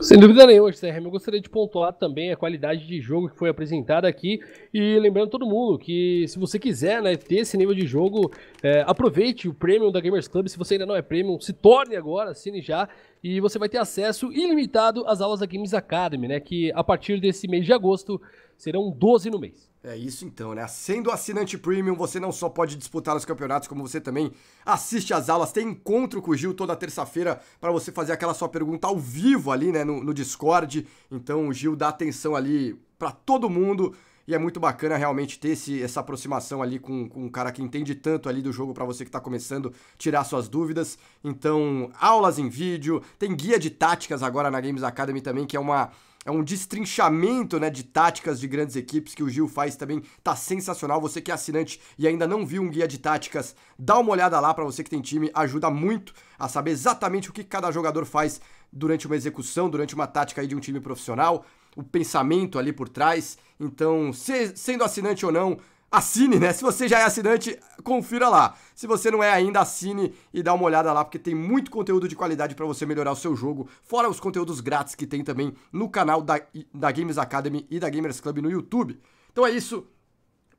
Sem dúvida nenhuma, CRM. Eu gostaria de pontuar também a qualidade de jogo que foi apresentada aqui. E lembrando todo mundo que, se você quiser né, ter esse nível de jogo, é, aproveite o Premium da Gamers Club. Se você ainda não é Premium, se torne agora, assine já. E você vai ter acesso ilimitado às aulas da Games Academy, né? Que a partir desse mês de agosto Serão 12 no mês. É isso então, né? Sendo assinante premium, você não só pode disputar os campeonatos, como você também assiste às aulas. Tem encontro com o Gil toda terça-feira para você fazer aquela sua pergunta ao vivo ali, né, no, no Discord. Então o Gil dá atenção ali para todo mundo. E é muito bacana realmente ter esse, essa aproximação ali com, com um cara que entende tanto ali do jogo para você que está começando tirar suas dúvidas. Então, aulas em vídeo, tem guia de táticas agora na Games Academy também, que é uma é um destrinchamento né, de táticas de grandes equipes que o Gil faz também, tá sensacional. Você que é assinante e ainda não viu um guia de táticas, dá uma olhada lá para você que tem time, ajuda muito a saber exatamente o que cada jogador faz durante uma execução, durante uma tática aí de um time profissional, o pensamento ali por trás. Então, se, sendo assinante ou não, assine, né? Se você já é assinante, confira lá. Se você não é ainda, assine e dá uma olhada lá, porque tem muito conteúdo de qualidade para você melhorar o seu jogo, fora os conteúdos grátis que tem também no canal da, da Games Academy e da Gamers Club no YouTube. Então é isso.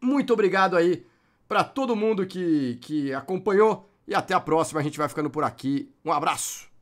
Muito obrigado aí para todo mundo que, que acompanhou e até a próxima. A gente vai ficando por aqui. Um abraço!